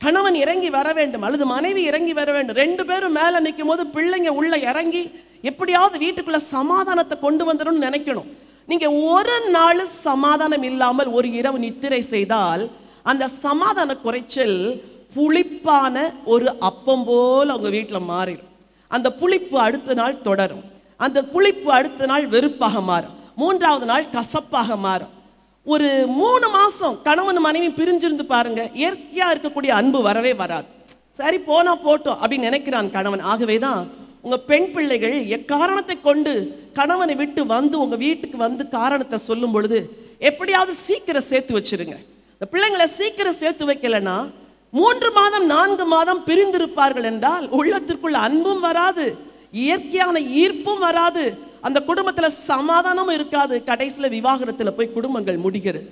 கணவன் இறங்கி வர வேண்டும் அல்லது மனைவி இறங்கி வர வேண்டும் ரெண்டு பேரும் மேலே நிற்கும் போது பிள்ளைங்க உள்ளே இறங்கி எப்படியாவது வீட்டுக்குள்ளே சமாதானத்தை கொண்டு வந்துடும் நினைக்கணும் நீங்கள் ஒரு நாள் சமாதானம் இல்லாமல் ஒரு இரவு நித்திரை செய்தால் அந்த சமாதான குறைச்சல் புளிப்பான ஒரு அப்பம் போல் அவங்க வீட்டில் மாறிடும் அந்த புளிப்பு அடுத்த நாள் தொடரும் அந்த புளிப்பு அடுத்த நாள் வெறுப்பாக மாறும் மூன்றாவது நாள் கசப்பாக மாறும் ஒரு மூணு மாதம் கணவன் மனைவி பிரிஞ்சிருந்து பாருங்க இயற்கையாக இருக்கக்கூடிய அன்பு வரவே வராது சரி போனால் போட்டோம் அப்படின்னு நினைக்கிறான் கணவன் ஆகவே தான் உங்கள் பெண் பிள்ளைகள் எக்காரணத்தை கொண்டு கணவனை விட்டு வந்து உங்கள் வீட்டுக்கு வந்து காரணத்தை சொல்லும் பொழுது எப்படியாவது சீக்கிரம் சேர்த்து வச்சிருங்க இந்த பிள்ளைங்களை சீக்கிரம் சேர்த்து வைக்கலைன்னா மூன்று மாதம் நான்கு மாதம் பிரிந்திருப்பார்கள் என்றால் உள்ளத்திற்குள்ள அன்பும் வராது இயற்கையான ஈர்ப்பும் வராது அந்த குடும்பத்தில் சமாதானமும் இருக்காது கடைசியில் விவாகரத்தில் போய் குடும்பங்கள் முடிகிறது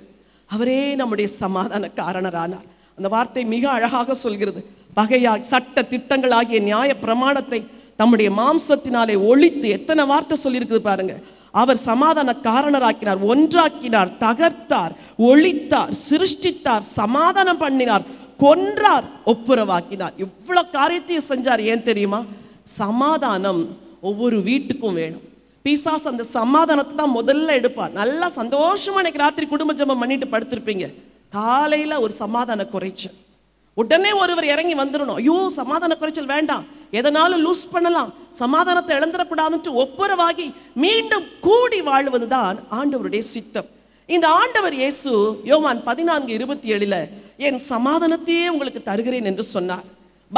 அவரே நம்முடைய சமாதான காரணரானார் அந்த வார்த்தை மிக அழகாக சொல்கிறது பகையா சட்ட திட்டங்கள் ஆகிய நியாய பிரமாணத்தை தம்முடைய மாம்சத்தினாலே ஒழித்து எத்தனை வார்த்தை சொல்லியிருக்குது பாருங்க அவர் சமாதான காரணராக்கினார் ஒன்றாக்கினார் தகர்த்தார் ஒழித்தார் சிருஷ்டித்தார் சமாதானம் பண்ணினார் கொன்றார் ஒப்புரவாக்கினார் இவ்வளோ காரியத்தையும் செஞ்சார் ஏன் தெரியுமா சமாதானம் ஒவ்வொரு வீட்டுக்கும் வேணும் பீசாஸ் அந்த சமாதானத்தை தான் முதல்ல எடுப்பார் நல்லா சந்தோஷமாக எனக்கு ராத்திரி குடும்ப ஜபம் பண்ணிட்டு படுத்திருப்பீங்க காலையில் ஒரு சமாதான குறைச்சல் உடனே ஒருவர் இறங்கி வந்துடணும் ஐயோ சமாதான குறைச்சல் வேண்டாம் எதனாலும் லூஸ் பண்ணலாம் சமாதானத்தை இழந்துடக்கூடாதுன்ட்டு ஒப்புரவாகி மீண்டும் கூடி வாழ்வது தான் ஆண்டவருடைய சித்தம் இந்த ஆண்டவர் இயேசு யோவான் பதினான்கு இருபத்தி ஏழில் என் சமாதானத்தையே உங்களுக்கு தருகிறேன் என்று சொன்னார்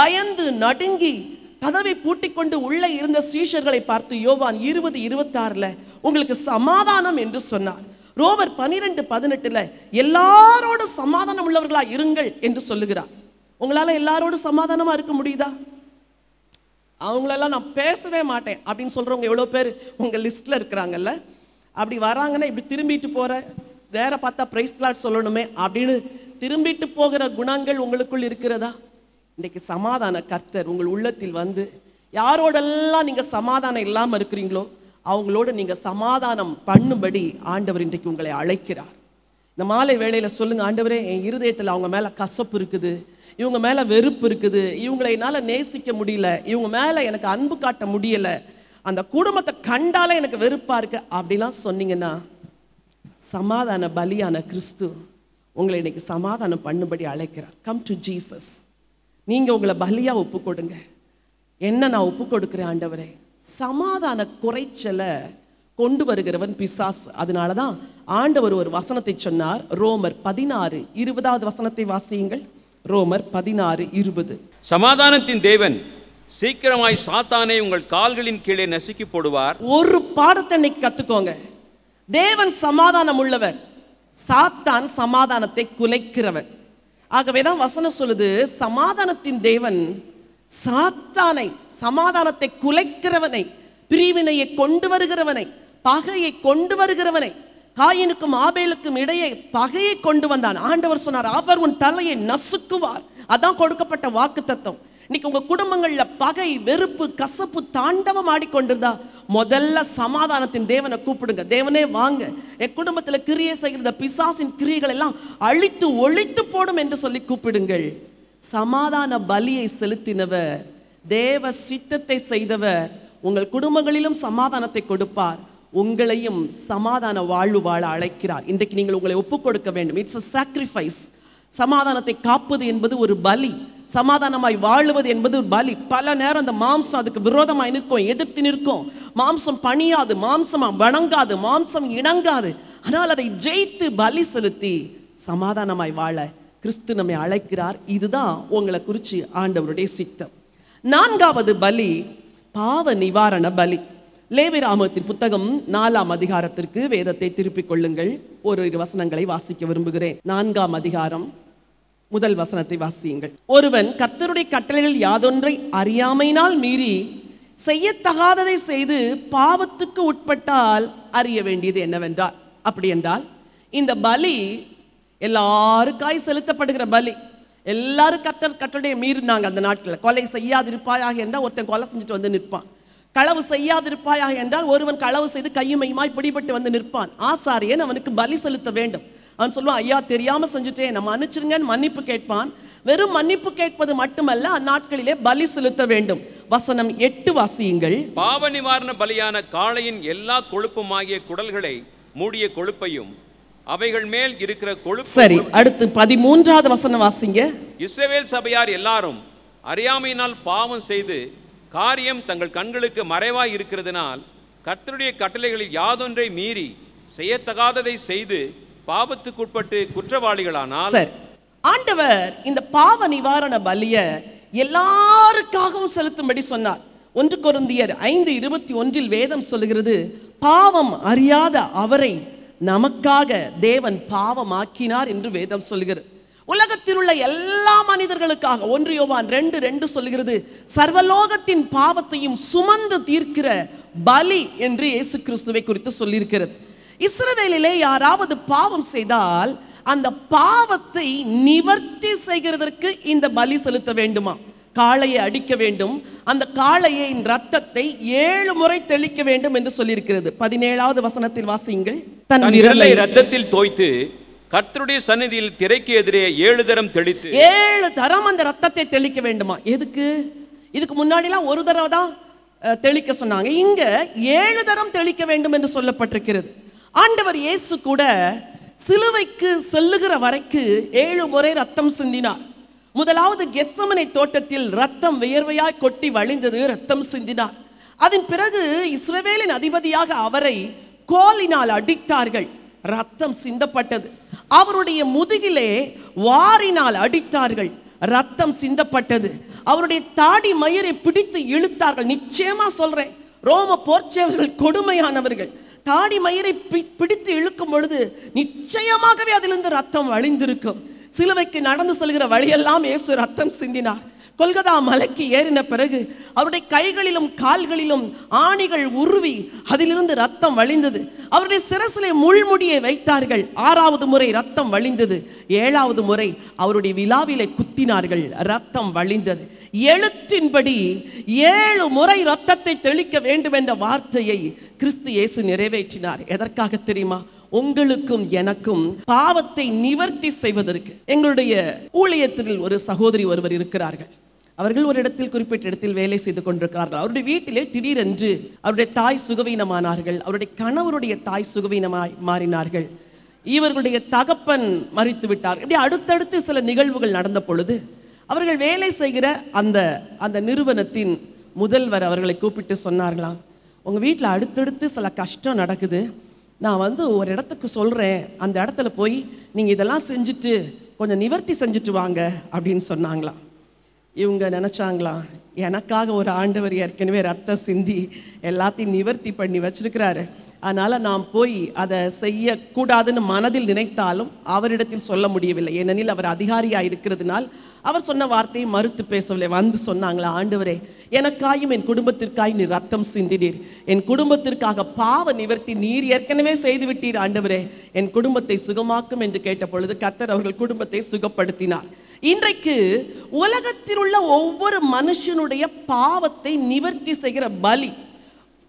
பயந்து நடுங்கி கதவை பூட்டிக்கொண்டு கொண்டு உள்ளே இருந்த சீஷர்களை பார்த்து யோவான் இருபது இருபத்தாறில் உங்களுக்கு சமாதானம் என்று சொன்னார் ரோவர் பனிரெண்டு பதினெட்டில் எல்லாரோடும் சமாதானம் உள்ளவர்களாக இருங்கள் என்று சொல்லுகிறார் உங்களால் எல்லாரோடும் சமாதானமாக இருக்க முடியுதா அவங்களெல்லாம் நான் பேசவே மாட்டேன் அப்படின்னு சொல்கிறவங்க எவ்வளோ பேர் உங்கள் லிஸ்ட்டில் இருக்கிறாங்கல்ல அப்படி வராங்கன்னா இப்படி திரும்பிட்டு போகிற வேற பார்த்தா ப்ரைஸ் சொல்லணுமே அப்படின்னு திரும்பிட்டு போகிற குணங்கள் உங்களுக்குள் இருக்கிறதா இன்றைக்கு சமாதான கர்த்தர் உங்கள் உள்ளத்தில் வந்து யாரோடெல்லாம் நீங்கள் சமாதானம் இல்லாமல் இருக்கிறீங்களோ அவங்களோடு நீங்கள் சமாதானம் பண்ணும்படி ஆண்டவர் இன்றைக்கு உங்களை அழைக்கிறார் இந்த மாலை வேளையில் சொல்லுங்கள் ஆண்டவரே என் இருதயத்தில் அவங்க மேலே கசப்பு இருக்குது இவங்க மேலே வெறுப்பு இருக்குது இவங்களை என்னால் நேசிக்க முடியல இவங்க மேலே எனக்கு அன்பு காட்ட முடியலை அந்த குடும்பத்தை கண்டாலே எனக்கு வெறுப்பாக இருக்கு அப்படிலாம் சொன்னீங்கன்னா சமாதான பலியான கிறிஸ்து உங்களை இன்னைக்கு சமாதானம் பண்ணும்படி அழைக்கிறார் கம் டு ஜீசஸ் நீங்கள் உங்களை பலியாக ஒப்பு கொடுங்க என்ன நான் ஒப்பு கொடுக்குறேன் ஆண்டவரே சமாதான குறைச்சலை கொண்டு வருகிறவன் பிசாஸ் அதனால தான் ஆண்டவர் ஒரு வசனத்தை சொன்னார் ரோமர் பதினாறு இருபதாவது வசனத்தை வாசியுங்கள் ரோமர் பதினாறு இருபது சமாதானத்தின் தேவன் சீக்கிரமாய் சாத்தானை உங்கள் கால்களின் கீழே நசுக்கி போடுவார் ஒரு பாடத்தை கத்துக்கோங்க தேவன் சமாதானம் உள்ளவர் சாத்தான் சமாதானத்தை குலைக்கிறவன் ஆகவேதான் வசனம் சொல்லுது சமாதானத்தின் தேவன் சாத்தானை சமாதானத்தை குலைக்கிறவனை பிரிவினையை கொண்டு வருகிறவனை பகையை கொண்டு வருகிறவனை காயினுக்கும் ஆபேலுக்கும் இடையே பகையை கொண்டு வந்தான் ஆண்டவர் சொன்னார் அவர் உன் தலையை நசுக்குவார் அதான் கொடுக்கப்பட்ட வாக்கு தத்துவம் இன்னைக்கு உங்கள் குடும்பங்களில் பகை வெறுப்பு கசப்பு தாண்டவம் ஆடிக்கொண்டிருந்தா முதல்ல சமாதானத்தின் தேவனை கூப்பிடுங்க தேவனே வாங்க என் குடும்பத்தில் கிரியை செய்கிற பிசாசின் கிரியைகள் எல்லாம் அழித்து ஒழித்து போடும் என்று சொல்லி கூப்பிடுங்கள் சமாதான பலியை செலுத்தினவர் தேவ சித்தத்தை செய்தவர் உங்கள் குடும்பங்களிலும் சமாதானத்தை கொடுப்பார் உங்களையும் சமாதான வாழ்வு வாழ அழைக்கிறார் இன்றைக்கு நீங்கள் உங்களை ஒப்புக் கொடுக்க வேண்டும் இட்ஸ் அ சாக்ரிஃபைஸ் சமாதானத்தை காப்பது என்பது ஒரு பலி சமாதானமாய் வாழுவது என்பது பலி பல நேரம் அந்த மாம்சம் அதுக்கு விரோதமாக நிற்கும் எதிர்த்து நிற்கும் மாம்சம் பணியாது மாம்சம் வணங்காது மாம்சம் இணங்காது ஆனால் அதை ஜெயித்து பலி செலுத்தி சமாதானமாய் வாழ கிறிஸ்து நம்மை அழைக்கிறார் இதுதான் உங்களை குறித்து ஆண்டவருடைய சித்தம் நான்காவது பலி பாவ நிவாரண பலி லேவி ராமத்தின் புத்தகம் நாலாம் அதிகாரத்திற்கு வேதத்தை திருப்பிக் கொள்ளுங்கள் ஒரு வசனங்களை வாசிக்க விரும்புகிறேன் நான்காம் அதிகாரம் முதல் வசனத்தை வாசியுங்கள் ஒருவன் கர்த்தருடைய கட்டளைகள் யாதொன்றை அறியாமையினால் மீறி செய்யத்தகாததை செய்து பாவத்துக்கு உட்பட்டால் அறிய வேண்டியது என்னவென்றால் அப்படி என்றால் இந்த பலி எல்லாருக்காய் செலுத்தப்படுகிற பலி எல்லாரும் கர்த்தர் கட்டளையை மீறினாங்க அந்த நாட்டில் கொலை செய்யாதிருப்பாயாக என்றால் ஒருத்தன் கொலை செஞ்சுட்டு வந்து நிற்பான் களவு செய்யாதிருப்பாயாக என்றால் ஒருவன் களவு செய்து கையுமையுமாய் பிடிபட்டு வந்து நிற்பான் ஆசாரியன் அவனுக்கு பலி செலுத்த வேண்டும் அவன் சொல்லுவான் ஐயா தெரியாமல் செஞ்சுட்டேன் நம்ம அனுச்சிருங்கன்னு மன்னிப்பு கேட்பான் வெறும் மன்னிப்பு கேட்பது மட்டுமல்ல அந்நாட்களிலே பலி செலுத்த வேண்டும் வசனம் எட்டு வாசியுங்கள் பாவ நிவாரண பலியான காளையின் எல்லா கொழுப்புமாகிய குடல்களை மூடிய கொழுப்பையும் அவைகள் மேல் இருக்கிற கொழுப்பு சரி அடுத்து பதிமூன்றாவது வசனம் வாசிங்க இஸ்ரேவேல் சபையார் எல்லாரும் அறியாமையினால் பாவம் செய்து காரியம் தங்கள் கண்களுக்கு மறைவாய் இருக்கிறதுனால் கர்த்தருடைய கட்டளைகளில் யாதொன்றை மீறி செய்யத்தகாததை செய்து பாவத்துக்குட்பட்டு குற்றவாளிகளானால் ஆண்டவர் இந்த பாவ நிவாரண பலிய எல்லாருக்காகவும் செலுத்தும்படி சொன்னார் ஒன்று குருந்தியர் ஐந்து இருபத்தி ஒன்றில் வேதம் சொல்லுகிறது பாவம் அறியாத அவரை நமக்காக தேவன் பாவமாக்கினார் என்று வேதம் சொல்கிறது உலகத்தில் உள்ள எல்லா மனிதர்களுக்காக ஒன்றியோவான் ரெண்டு ரெண்டு சொல்லுகிறது சர்வலோகத்தின் பாவத்தையும் சுமந்து தீர்க்கிற பலி என்று இயேசு கிறிஸ்துவை குறித்து சொல்லியிருக்கிறது இஸ்ரவேலிலே யாராவது பாவம் செய்தால் அந்த பாவத்தை நிவர்த்தி செய்கிறதற்கு இந்த பலி செலுத்த வேண்டுமா காளையை அடிக்க வேண்டும் அந்த காளையின் ரத்தத்தை ஏழு முறை தெளிக்க வேண்டும் என்று சொல்லியிருக்கிறது பதினேழாவது வசனத்தில் வாசியுங்கள் தன் விரலை ரத்தத்தில் தோய்த்து கர்த்தருடைய சன்னதியில் திரைக்கு எதிரே ஏழு தரம் தெளித்து ஏழு தரம் அந்த ரத்தத்தை தெளிக்க வேண்டுமா எதுக்கு இதுக்கு முன்னாடிலாம் ஒரு தடவை தான் தெளிக்க சொன்னாங்க இங்க ஏழு தரம் தெளிக்க வேண்டும் என்று சொல்லப்பட்டிருக்கிறது ஆண்டவர் இயேசு கூட சிலுவைக்கு செல்லுகிற வரைக்கு ஏழு முறை ரத்தம் சிந்தினார் முதலாவது கெத்சமனை தோட்டத்தில் ரத்தம் வியர்வையாய் கொட்டி வழிந்தது ரத்தம் சிந்தினார் அதன் பிறகு இஸ்ரவேலின் அதிபதியாக அவரை கோலினால் அடித்தார்கள் ரத்தம் சிந்தப்பட்டது அவருடைய முதுகிலே வாரினால் அடித்தார்கள் ரத்தம் சிந்தப்பட்டது அவருடைய தாடி மயிரை பிடித்து இழுத்தார்கள் நிச்சயமா சொல்றேன் ரோம போர்ச்சேவர்கள் கொடுமையானவர்கள் தாடி மயிரை பிடித்து இழுக்கும் பொழுது நிச்சயமாகவே அதிலிருந்து ரத்தம் வழிந்திருக்கும் சிலுவைக்கு நடந்து செல்கிற வழியெல்லாம் இயேசு ரத்தம் சிந்தினார் கொல்கதா மலைக்கு ஏறின பிறகு அவருடைய கைகளிலும் கால்களிலும் ஆணிகள் உருவி அதிலிருந்து ரத்தம் வழிந்தது அவருடைய சிரசிலே முள்முடியை வைத்தார்கள் ஆறாவது முறை ரத்தம் வழிந்தது ஏழாவது முறை அவருடைய விழாவிலே குத்தினார்கள் ரத்தம் வழிந்தது எழுத்தின்படி ஏழு முறை ரத்தத்தை தெளிக்க வேண்டும் என்ற வார்த்தையை கிறிஸ்து இயேசு நிறைவேற்றினார் எதற்காக தெரியுமா உங்களுக்கும் எனக்கும் பாவத்தை நிவர்த்தி செய்வதற்கு எங்களுடைய ஊழியத்தில் ஒரு சகோதரி ஒருவர் இருக்கிறார்கள் அவர்கள் ஒரு இடத்தில் குறிப்பிட்ட இடத்தில் வேலை செய்து கொண்டிருக்கிறார்கள் அவருடைய வீட்டிலே திடீரென்று அவருடைய தாய் சுகவீனமானார்கள் அவருடைய கணவருடைய தாய் சுகவீனமாய் மாறினார்கள் இவர்களுடைய தகப்பன் மறித்து விட்டார் இப்படி அடுத்தடுத்து சில நிகழ்வுகள் நடந்த பொழுது அவர்கள் வேலை செய்கிற அந்த அந்த நிறுவனத்தின் முதல்வர் அவர்களை கூப்பிட்டு சொன்னார்களாம் உங்கள் வீட்டில் அடுத்தடுத்து சில கஷ்டம் நடக்குது நான் வந்து ஒரு இடத்துக்கு சொல்கிறேன் அந்த இடத்துல போய் நீங்கள் இதெல்லாம் செஞ்சுட்டு கொஞ்சம் நிவர்த்தி செஞ்சுட்டு வாங்க அப்படின்னு சொன்னாங்களாம் இவங்க நினச்சாங்களா எனக்காக ஒரு ஆண்டவர் ஏற்கனவே ரத்த சிந்தி எல்லாத்தையும் நிவர்த்தி பண்ணி வச்சிருக்கிறாரு அதனால் நாம் போய் அதை செய்யக்கூடாதுன்னு மனதில் நினைத்தாலும் அவரிடத்தில் சொல்ல முடியவில்லை ஏனெனில் அவர் அதிகாரியாக இருக்கிறதுனால் அவர் சொன்ன வார்த்தையை மறுத்து பேசவில்லை வந்து சொன்னாங்களா ஆண்டவரே எனக்காயும் என் குடும்பத்திற்காய் நீ ரத்தம் சிந்தினீர் என் குடும்பத்திற்காக பாவ நிவர்த்தி நீர் ஏற்கனவே செய்துவிட்டீர் ஆண்டவரே என் குடும்பத்தை சுகமாக்கும் என்று கேட்ட பொழுது கத்தர் அவர்கள் குடும்பத்தை சுகப்படுத்தினார் இன்றைக்கு உலகத்தில் உள்ள ஒவ்வொரு மனுஷனுடைய பாவத்தை நிவர்த்தி செய்கிற பலி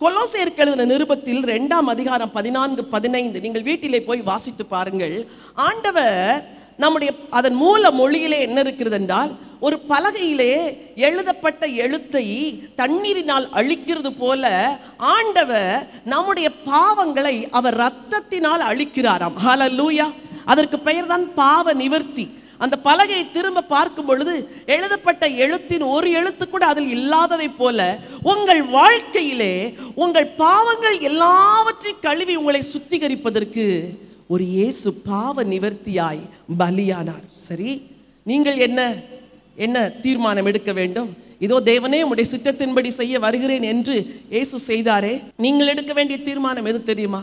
கொலோசேருக்கு எழுதின நிருபத்தில் ரெண்டாம் அதிகாரம் பதினான்கு பதினைந்து நீங்கள் வீட்டிலே போய் வாசித்து பாருங்கள் ஆண்டவர் நம்முடைய அதன் மூல மொழியிலே என்ன இருக்கிறது என்றால் ஒரு பலகையிலே எழுதப்பட்ட எழுத்தை தண்ணீரினால் அழிக்கிறது போல ஆண்டவர் நம்முடைய பாவங்களை அவர் ரத்தத்தினால் அழிக்கிறாராம் ஹலலூயா அதற்கு பெயர் தான் பாவ நிவர்த்தி அந்த பலகையை திரும்ப பார்க்கும் பொழுது எழுதப்பட்ட எழுத்தின் ஒரு எழுத்து கூட அதில் இல்லாததை போல உங்கள் வாழ்க்கையிலே உங்கள் பாவங்கள் எல்லாவற்றையும் கழுவி உங்களை சுத்திகரிப்பதற்கு ஒரு இயேசு பாவ நிவர்த்தியாய் பலியானார் சரி நீங்கள் என்ன என்ன தீர்மானம் எடுக்க வேண்டும் இதோ தேவனே உடைய சித்தத்தின்படி செய்ய வருகிறேன் என்று இயேசு செய்தாரே நீங்கள் எடுக்க வேண்டிய தீர்மானம் எது தெரியுமா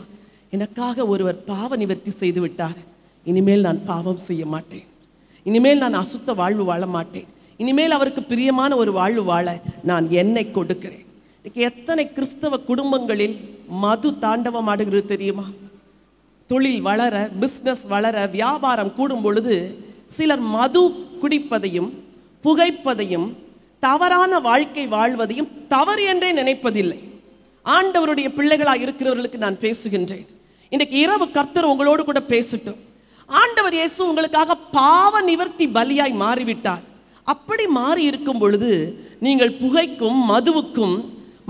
எனக்காக ஒருவர் பாவ நிவர்த்தி செய்து விட்டார் இனிமேல் நான் பாவம் செய்ய மாட்டேன் இனிமேல் நான் அசுத்த வாழ்வு வாழ மாட்டேன் இனிமேல் அவருக்கு பிரியமான ஒரு வாழ்வு வாழ நான் என்னை கொடுக்கிறேன் இன்றைக்கி எத்தனை கிறிஸ்தவ குடும்பங்களில் மது தாண்டவம் ஆடுகிறது தெரியுமா தொழில் வளர பிஸ்னஸ் வளர வியாபாரம் கூடும் பொழுது சிலர் மது குடிப்பதையும் புகைப்பதையும் தவறான வாழ்க்கை வாழ்வதையும் தவறு என்றே நினைப்பதில்லை ஆண்டவருடைய பிள்ளைகளாக இருக்கிறவர்களுக்கு நான் பேசுகின்றேன் இன்றைக்கு இரவு கர்த்தர் உங்களோடு கூட பேசட்டும் ஆண்டவர் இயேசு உங்களுக்காக பாவ நிவர்த்தி பலியாய் மாறிவிட்டார் அப்படி மாறி இருக்கும் பொழுது நீங்கள் புகைக்கும் மதுவுக்கும்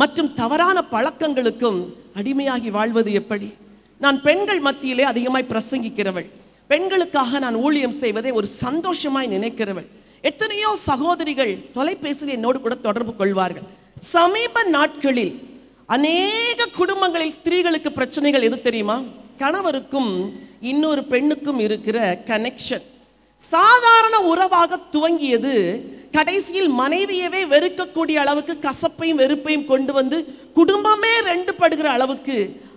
மற்றும் தவறான பழக்கங்களுக்கும் அடிமையாகி வாழ்வது எப்படி நான் பெண்கள் மத்தியிலே அதிகமாய் பிரசங்கிக்கிறவள் பெண்களுக்காக நான் ஊழியம் செய்வதை ஒரு சந்தோஷமாய் நினைக்கிறவள் எத்தனையோ சகோதரிகள் தொலைபேசியில் என்னோடு கூட தொடர்பு கொள்வார்கள் சமீப நாட்களில் அநேக குடும்பங்களில் ஸ்திரீகளுக்கு பிரச்சனைகள் எது தெரியுமா கணவருக்கும் இன்னொரு பெண்ணுக்கும் இருக்கிற கனெக்ஷன் சாதாரண உறவாக துவங்கியது கடைசியில் மனைவியவே வெறுக்கக்கூடிய அளவுக்கு கசப்பையும் வெறுப்பையும் கொண்டு வந்து குடும்பமே ரெண்டு படுகிற அளவுக்கு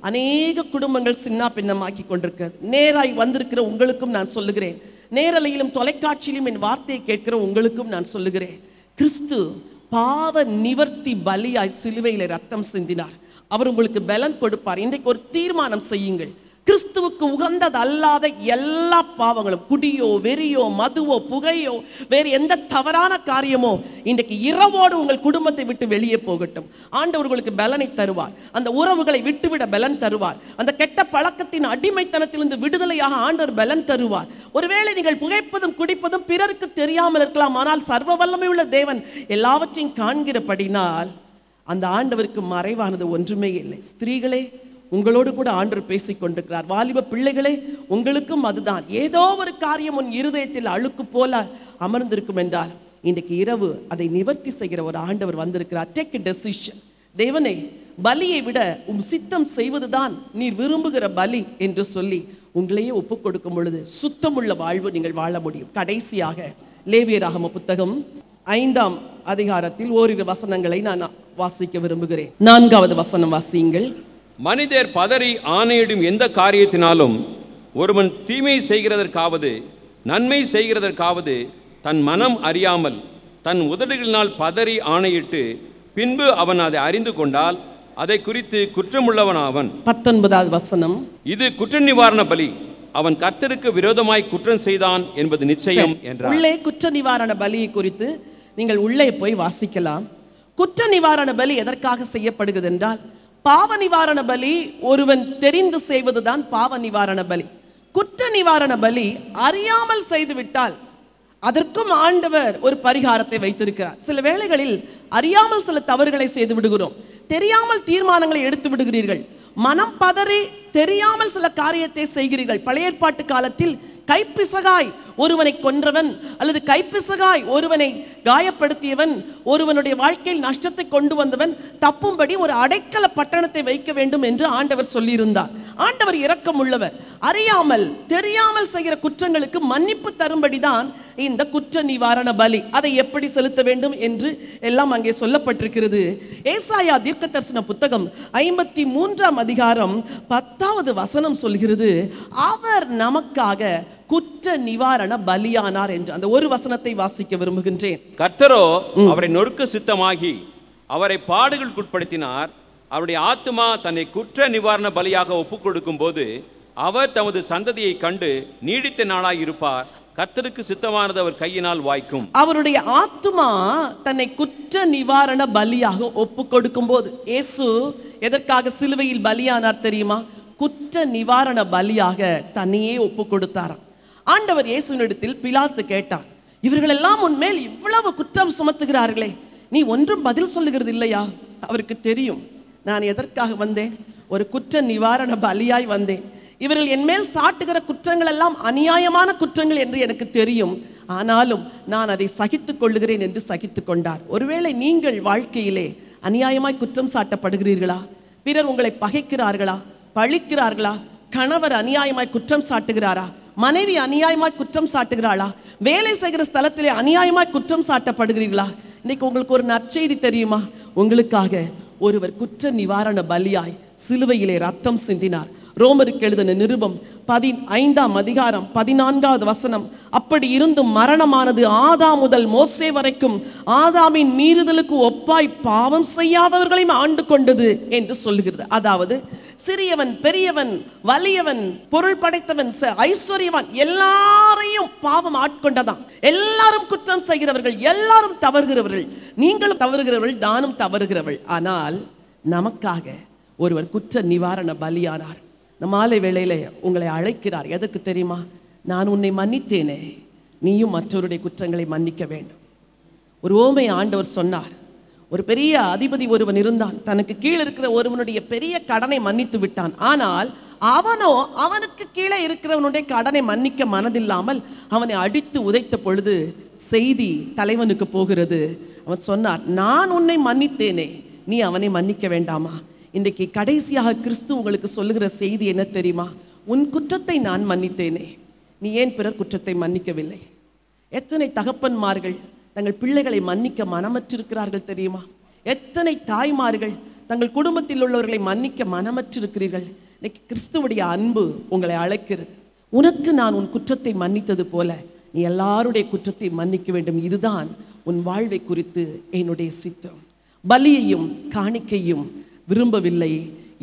அநேக குடும்பங்கள் சின்ன பின்னமாக்கி கொண்டிருக்கிறது நேராய் வந்திருக்கிற உங்களுக்கும் நான் சொல்லுகிறேன் நேரலையிலும் தொலைக்காட்சியிலும் என் வார்த்தையை கேட்கிற உங்களுக்கும் நான் சொல்லுகிறேன் கிறிஸ்து பாவ நிவர்த்தி பலியாய் சிலுவையில் ரத்தம் சிந்தினார் அவர் உங்களுக்கு பலன் கொடுப்பார் இன்றைக்கு ஒரு தீர்மானம் செய்யுங்கள் கிறிஸ்துவுக்கு உகந்தது அல்லாத எல்லா பாவங்களும் குடியோ வெறியோ மதுவோ புகையோ வேறு எந்த தவறான காரியமோ இன்றைக்கு இரவோடு உங்கள் குடும்பத்தை விட்டு வெளியே போகட்டும் ஆண்டவர்களுக்கு பலனை தருவார் அந்த உறவுகளை விட்டுவிட பலன் தருவார் அந்த கெட்ட பழக்கத்தின் அடிமைத்தனத்திலிருந்து விடுதலையாக ஆண்டவர் பலன் தருவார் ஒருவேளை நீங்கள் புகைப்பதும் குடிப்பதும் பிறருக்கு தெரியாமல் இருக்கலாம் ஆனால் சர்வ வல்லமை உள்ள தேவன் எல்லாவற்றையும் காண்கிறபடினால் அந்த ஆண்டவருக்கு மறைவானது ஒன்றுமே இல்லை ஸ்திரீகளே உங்களோடு கூட ஆண்டு கொண்டிருக்கிறார் வாலிப பிள்ளைகளே உங்களுக்கும் அதுதான் ஏதோ ஒரு காரியம் உன் இருதயத்தில் அழுக்கு போல அமர்ந்திருக்கும் என்றால் இன்றைக்கு இரவு அதை நிவர்த்தி செய்கிற ஒரு ஆண்டவர் வந்திருக்கிறார் டேக் டெசிஷன் தேவனே பலியை விட உம் சித்தம் செய்வதுதான் நீர் விரும்புகிற பலி என்று சொல்லி உங்களையே ஒப்புக் கொடுக்கும் பொழுது சுத்தமுள்ள வாழ்வு நீங்கள் வாழ முடியும் கடைசியாக லேவியராகம புத்தகம் ஐந்தாம் அதிகாரத்தில் ஓரிரு வசனங்களை நான் வாசிக்க விரும்புகிறேன் நான்காவது வசனம் வாசியுங்கள் மனிதர் பதறி ஆணையிடும் எந்த காரியத்தினாலும் ஒருவன் தீமை செய்கிறதற்காவது நன்மை செய்கிறதற்காவது தன் மனம் அறியாமல் தன் உதடுகளினால் பதறி ஆணையிட்டு பின்பு அவன் அதை அறிந்து கொண்டால் அதை குறித்து குற்றமுள்ளவனாவன் பத்தொன்பதாவது வசனம் இது குற்ற நிவாரண பலி அவன் கர்த்தருக்கு விரோதமாய் குற்றம் செய்தான் என்பது நிச்சயம் என்றார் உள்ளே குற்ற நிவாரண பலி குறித்து நீங்கள் உள்ளே போய் வாசிக்கலாம் குற்ற நிவாரண பலி எதற்காக செய்யப்படுகிறது என்றால் பாவ நிவாரண பலி ஒருவன் தெரிந்து செய்வதுதான் பாவ நிவாரண பலி குற்ற நிவாரண பலி அறியாமல் செய்துவிட்டால் அதற்கும் ஆண்டவர் ஒரு பரிகாரத்தை வைத்திருக்கிறார் சில வேளைகளில் அறியாமல் சில தவறுகளை செய்து விடுகிறோம் தெரியாமல் தீர்மானங்களை எடுத்து விடுகிறீர்கள் மனம் பதறி தெரியாமல் சில காரியத்தை செய்கிறீர்கள் பழைய ஏற்பாட்டு காலத்தில் கைப்பிசகாய் ஒருவனை கொன்றவன் அல்லது கைப்பிசகாய் ஒருவனை காயப்படுத்தியவன் ஒருவனுடைய வாழ்க்கையில் நஷ்டத்தை கொண்டு வந்தவன் தப்பும்படி ஒரு அடைக்கல பட்டணத்தை வைக்க வேண்டும் என்று ஆண்டவர் சொல்லியிருந்தார் ஆண்டவர் இரக்கம் உள்ளவர் அறியாமல் தெரியாமல் செய்கிற குற்றங்களுக்கு மன்னிப்பு தரும்படிதான் இந்த குற்ற நிவாரண பலி அதை எப்படி செலுத்த வேண்டும் என்று எல்லாம் அங்கே சொல்லப்பட்டிருக்கிறது ஏசாயா தீர்க்க தரிசன புத்தகம் ஐம்பத்தி மூன்றாம் அதிகாரம் பத்தாவது வசனம் சொல்கிறது அவர் நமக்காக குற்ற நிவாரண பலியானார் என்று அந்த ஒரு வசனத்தை வாசிக்க விரும்புகின்றேன் கர்த்தரோ அவரை நொறுக்க சித்தமாகி அவரை பாடுகளுக்குட்படுத்தினார் அவருடைய ஆத்மா தன்னை குற்ற நிவாரண பலியாக ஒப்புக் கொடுக்கும் போது அவர் தமது சந்ததியை கண்டு நீடித்த நாளாக இருப்பார் கர்த்தருக்கு சித்தமானது அவர் கையினால் வாய்க்கும் அவருடைய ஆத்மா தன்னை குற்ற நிவாரண பலியாக ஒப்பு கொடுக்கும் போது ஏசு எதற்காக சிலுவையில் பலியானார் தெரியுமா குற்ற நிவாரண பலியாக தன்னையே ஒப்பு கொடுத்தாராம் ஆண்டவர் இயேசுனிடத்தில் பிலாத்து கேட்டார் இவர்களெல்லாம் உன்மேல் இவ்வளவு குற்றம் சுமத்துகிறார்களே நீ ஒன்றும் பதில் சொல்லுகிறது இல்லையா அவருக்கு தெரியும் நான் எதற்காக வந்தேன் ஒரு குற்ற நிவாரண பலியாய் வந்தேன் இவர்கள் என்மேல் சாட்டுகிற குற்றங்கள் எல்லாம் அநியாயமான குற்றங்கள் என்று எனக்கு தெரியும் ஆனாலும் நான் அதை சகித்து கொள்ளுகிறேன் என்று சகித்து கொண்டார் ஒருவேளை நீங்கள் வாழ்க்கையிலே அநியாயமாய் குற்றம் சாட்டப்படுகிறீர்களா பிறர் உங்களை பகைக்கிறார்களா பழிக்கிறார்களா கணவர் அநியாயமாய் குற்றம் சாட்டுகிறாரா மனைவி அநியாயமாய் குற்றம் சாட்டுகிறாளா வேலை செய்கிற ஸ்தலத்திலே அநியாயமாய் குற்றம் சாட்டப்படுகிறீர்களா இன்னைக்கு உங்களுக்கு ஒரு நற்செய்தி தெரியுமா உங்களுக்காக ஒருவர் குற்ற நிவாரண பலியாய் சிலுவையிலே ரத்தம் சிந்தினார் ரோமருக்கு எழுதின நிருபம் ஐந்தாம் அதிகாரம் பதினான்காவது வசனம் அப்படி இருந்தும் மரணமானது ஆதா முதல் மோசே வரைக்கும் ஆதாமின் மீறுதலுக்கு ஒப்பாய் பாவம் செய்யாதவர்களையும் ஆண்டு கொண்டது என்று சொல்லுகிறது அதாவது சிறியவன் பெரியவன் வலியவன் பொருள் படைத்தவன் ஐஸ்வர்யவன் எல்லாரையும் பாவம் ஆட்கொண்டதான் எல்லாரும் குற்றம் செய்கிறவர்கள் எல்லாரும் தவறுகிறவர்கள் நீங்களும் தவறுகிறவர்கள் நானும் தவறுகிறவள் ஆனால் நமக்காக ஒருவர் குற்ற நிவாரண பலியானார் இந்த மாலை வேளையில் உங்களை அழைக்கிறார் எதற்கு தெரியுமா நான் உன்னை மன்னித்தேனே நீயும் மற்றவருடைய குற்றங்களை மன்னிக்க வேண்டும் ஒரு ஓமை ஆண்டவர் சொன்னார் ஒரு பெரிய அதிபதி ஒருவன் இருந்தான் தனக்கு கீழே இருக்கிற ஒருவனுடைய பெரிய கடனை மன்னித்து விட்டான் ஆனால் அவனோ அவனுக்கு கீழே இருக்கிறவனுடைய கடனை மன்னிக்க மனதில்லாமல் அவனை அடித்து உதைத்த பொழுது செய்தி தலைவனுக்கு போகிறது அவன் சொன்னார் நான் உன்னை மன்னித்தேனே நீ அவனை மன்னிக்க வேண்டாமா இன்றைக்கு கடைசியாக கிறிஸ்து உங்களுக்கு சொல்லுகிற செய்தி என்ன தெரியுமா உன் குற்றத்தை நான் மன்னித்தேனே நீ ஏன் பிறர் குற்றத்தை மன்னிக்கவில்லை எத்தனை தகப்பன்மார்கள் தங்கள் பிள்ளைகளை மன்னிக்க மனமற்றிருக்கிறார்கள் தெரியுமா எத்தனை தாய்மார்கள் தங்கள் குடும்பத்தில் உள்ளவர்களை மன்னிக்க மனமற்றிருக்கிறீர்கள் இன்னைக்கு கிறிஸ்துவடைய அன்பு உங்களை அழைக்கிறது உனக்கு நான் உன் குற்றத்தை மன்னித்தது போல நீ எல்லாருடைய குற்றத்தை மன்னிக்க வேண்டும் இதுதான் உன் வாழ்வை குறித்து என்னுடைய சித்தம் பலியையும் காணிக்கையும் விரும்பவில்லை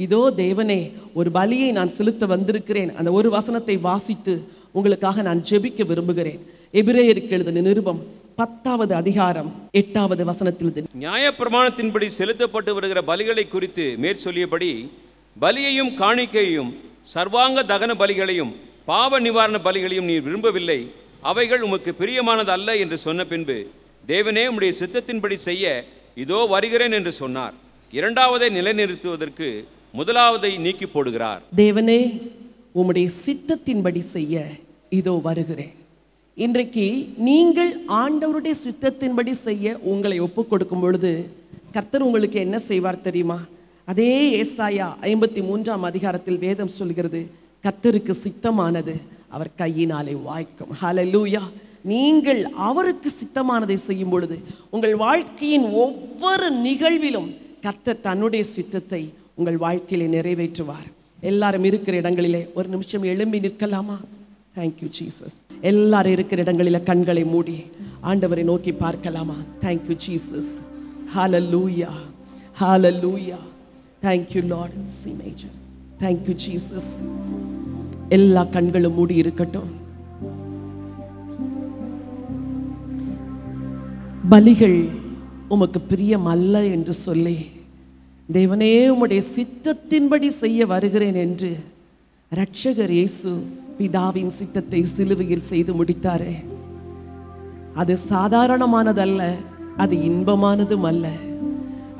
இதோ தேவனே ஒரு பலியை நான் செலுத்த வந்திருக்கிறேன் அந்த ஒரு வசனத்தை வாசித்து உங்களுக்காக நான் ஜெபிக்க விரும்புகிறேன் எபிரேயருக்கு எழுத நிருபம் பத்தாவது அதிகாரம் எட்டாவது வசனத்தில் பிரமாணத்தின்படி செலுத்தப்பட்டு வருகிற பலிகளை குறித்து மேற்சொல்லியபடி பலியையும் காணிக்கையையும் சர்வாங்க தகன பலிகளையும் பாவ நிவாரண பலிகளையும் நீ விரும்பவில்லை அவைகள் உமக்கு பிரியமானது அல்ல என்று சொன்ன பின்பு தேவனே உம்முடைய சித்தத்தின்படி செய்ய இதோ வருகிறேன் என்று சொன்னார் இரண்டாவதை நிலைநிறுத்துவதற்கு முதலாவதை நீக்கி போடுகிறார் தேவனே உம்முடைய சித்தத்தின்படி செய்ய இதோ வருகிறேன் இன்றைக்கு நீங்கள் ஆண்டவருடைய சித்தத்தின்படி செய்ய உங்களை ஒப்புக் கொடுக்கும் பொழுது கர்த்தர் உங்களுக்கு என்ன செய்வார் தெரியுமா அதே ஏசாயா ஐம்பத்தி மூன்றாம் அதிகாரத்தில் வேதம் சொல்கிறது கர்த்தருக்கு சித்தமானது அவர் கையினாலே வாய்க்கும் ஹலலூயா நீங்கள் அவருக்கு சித்தமானதை செய்யும் பொழுது உங்கள் வாழ்க்கையின் ஒவ்வொரு நிகழ்விலும் கத்த தன்னுடைய சித்தத்தை உங்கள் வாழ்க்கையிலே நிறைவேற்றுவார் எல்லாரும் இருக்கிற இடங்களிலே ஒரு நிமிஷம் எழும்பி நிற்கலாமா தேங்க்யூ ஜீசஸ் எல்லாரும் இருக்கிற இடங்களில கண்களை மூடி ஆண்டவரை நோக்கி பார்க்கலாமா thank you Jesus hallelujah thank you Lord C major thank you Jesus எல்லா கண்களும் மூடி இருக்கட்டும் பலிகள் உமக்கு பிரியம் அல்ல என்று சொல்லி தேவனே உம்முடைய சித்தத்தின்படி செய்ய வருகிறேன் என்று ரட்சகர் இயேசு பிதாவின் சித்தத்தை சிலுவையில் செய்து முடித்தாரே அது சாதாரணமானதல்ல அது இன்பமானதும் அல்ல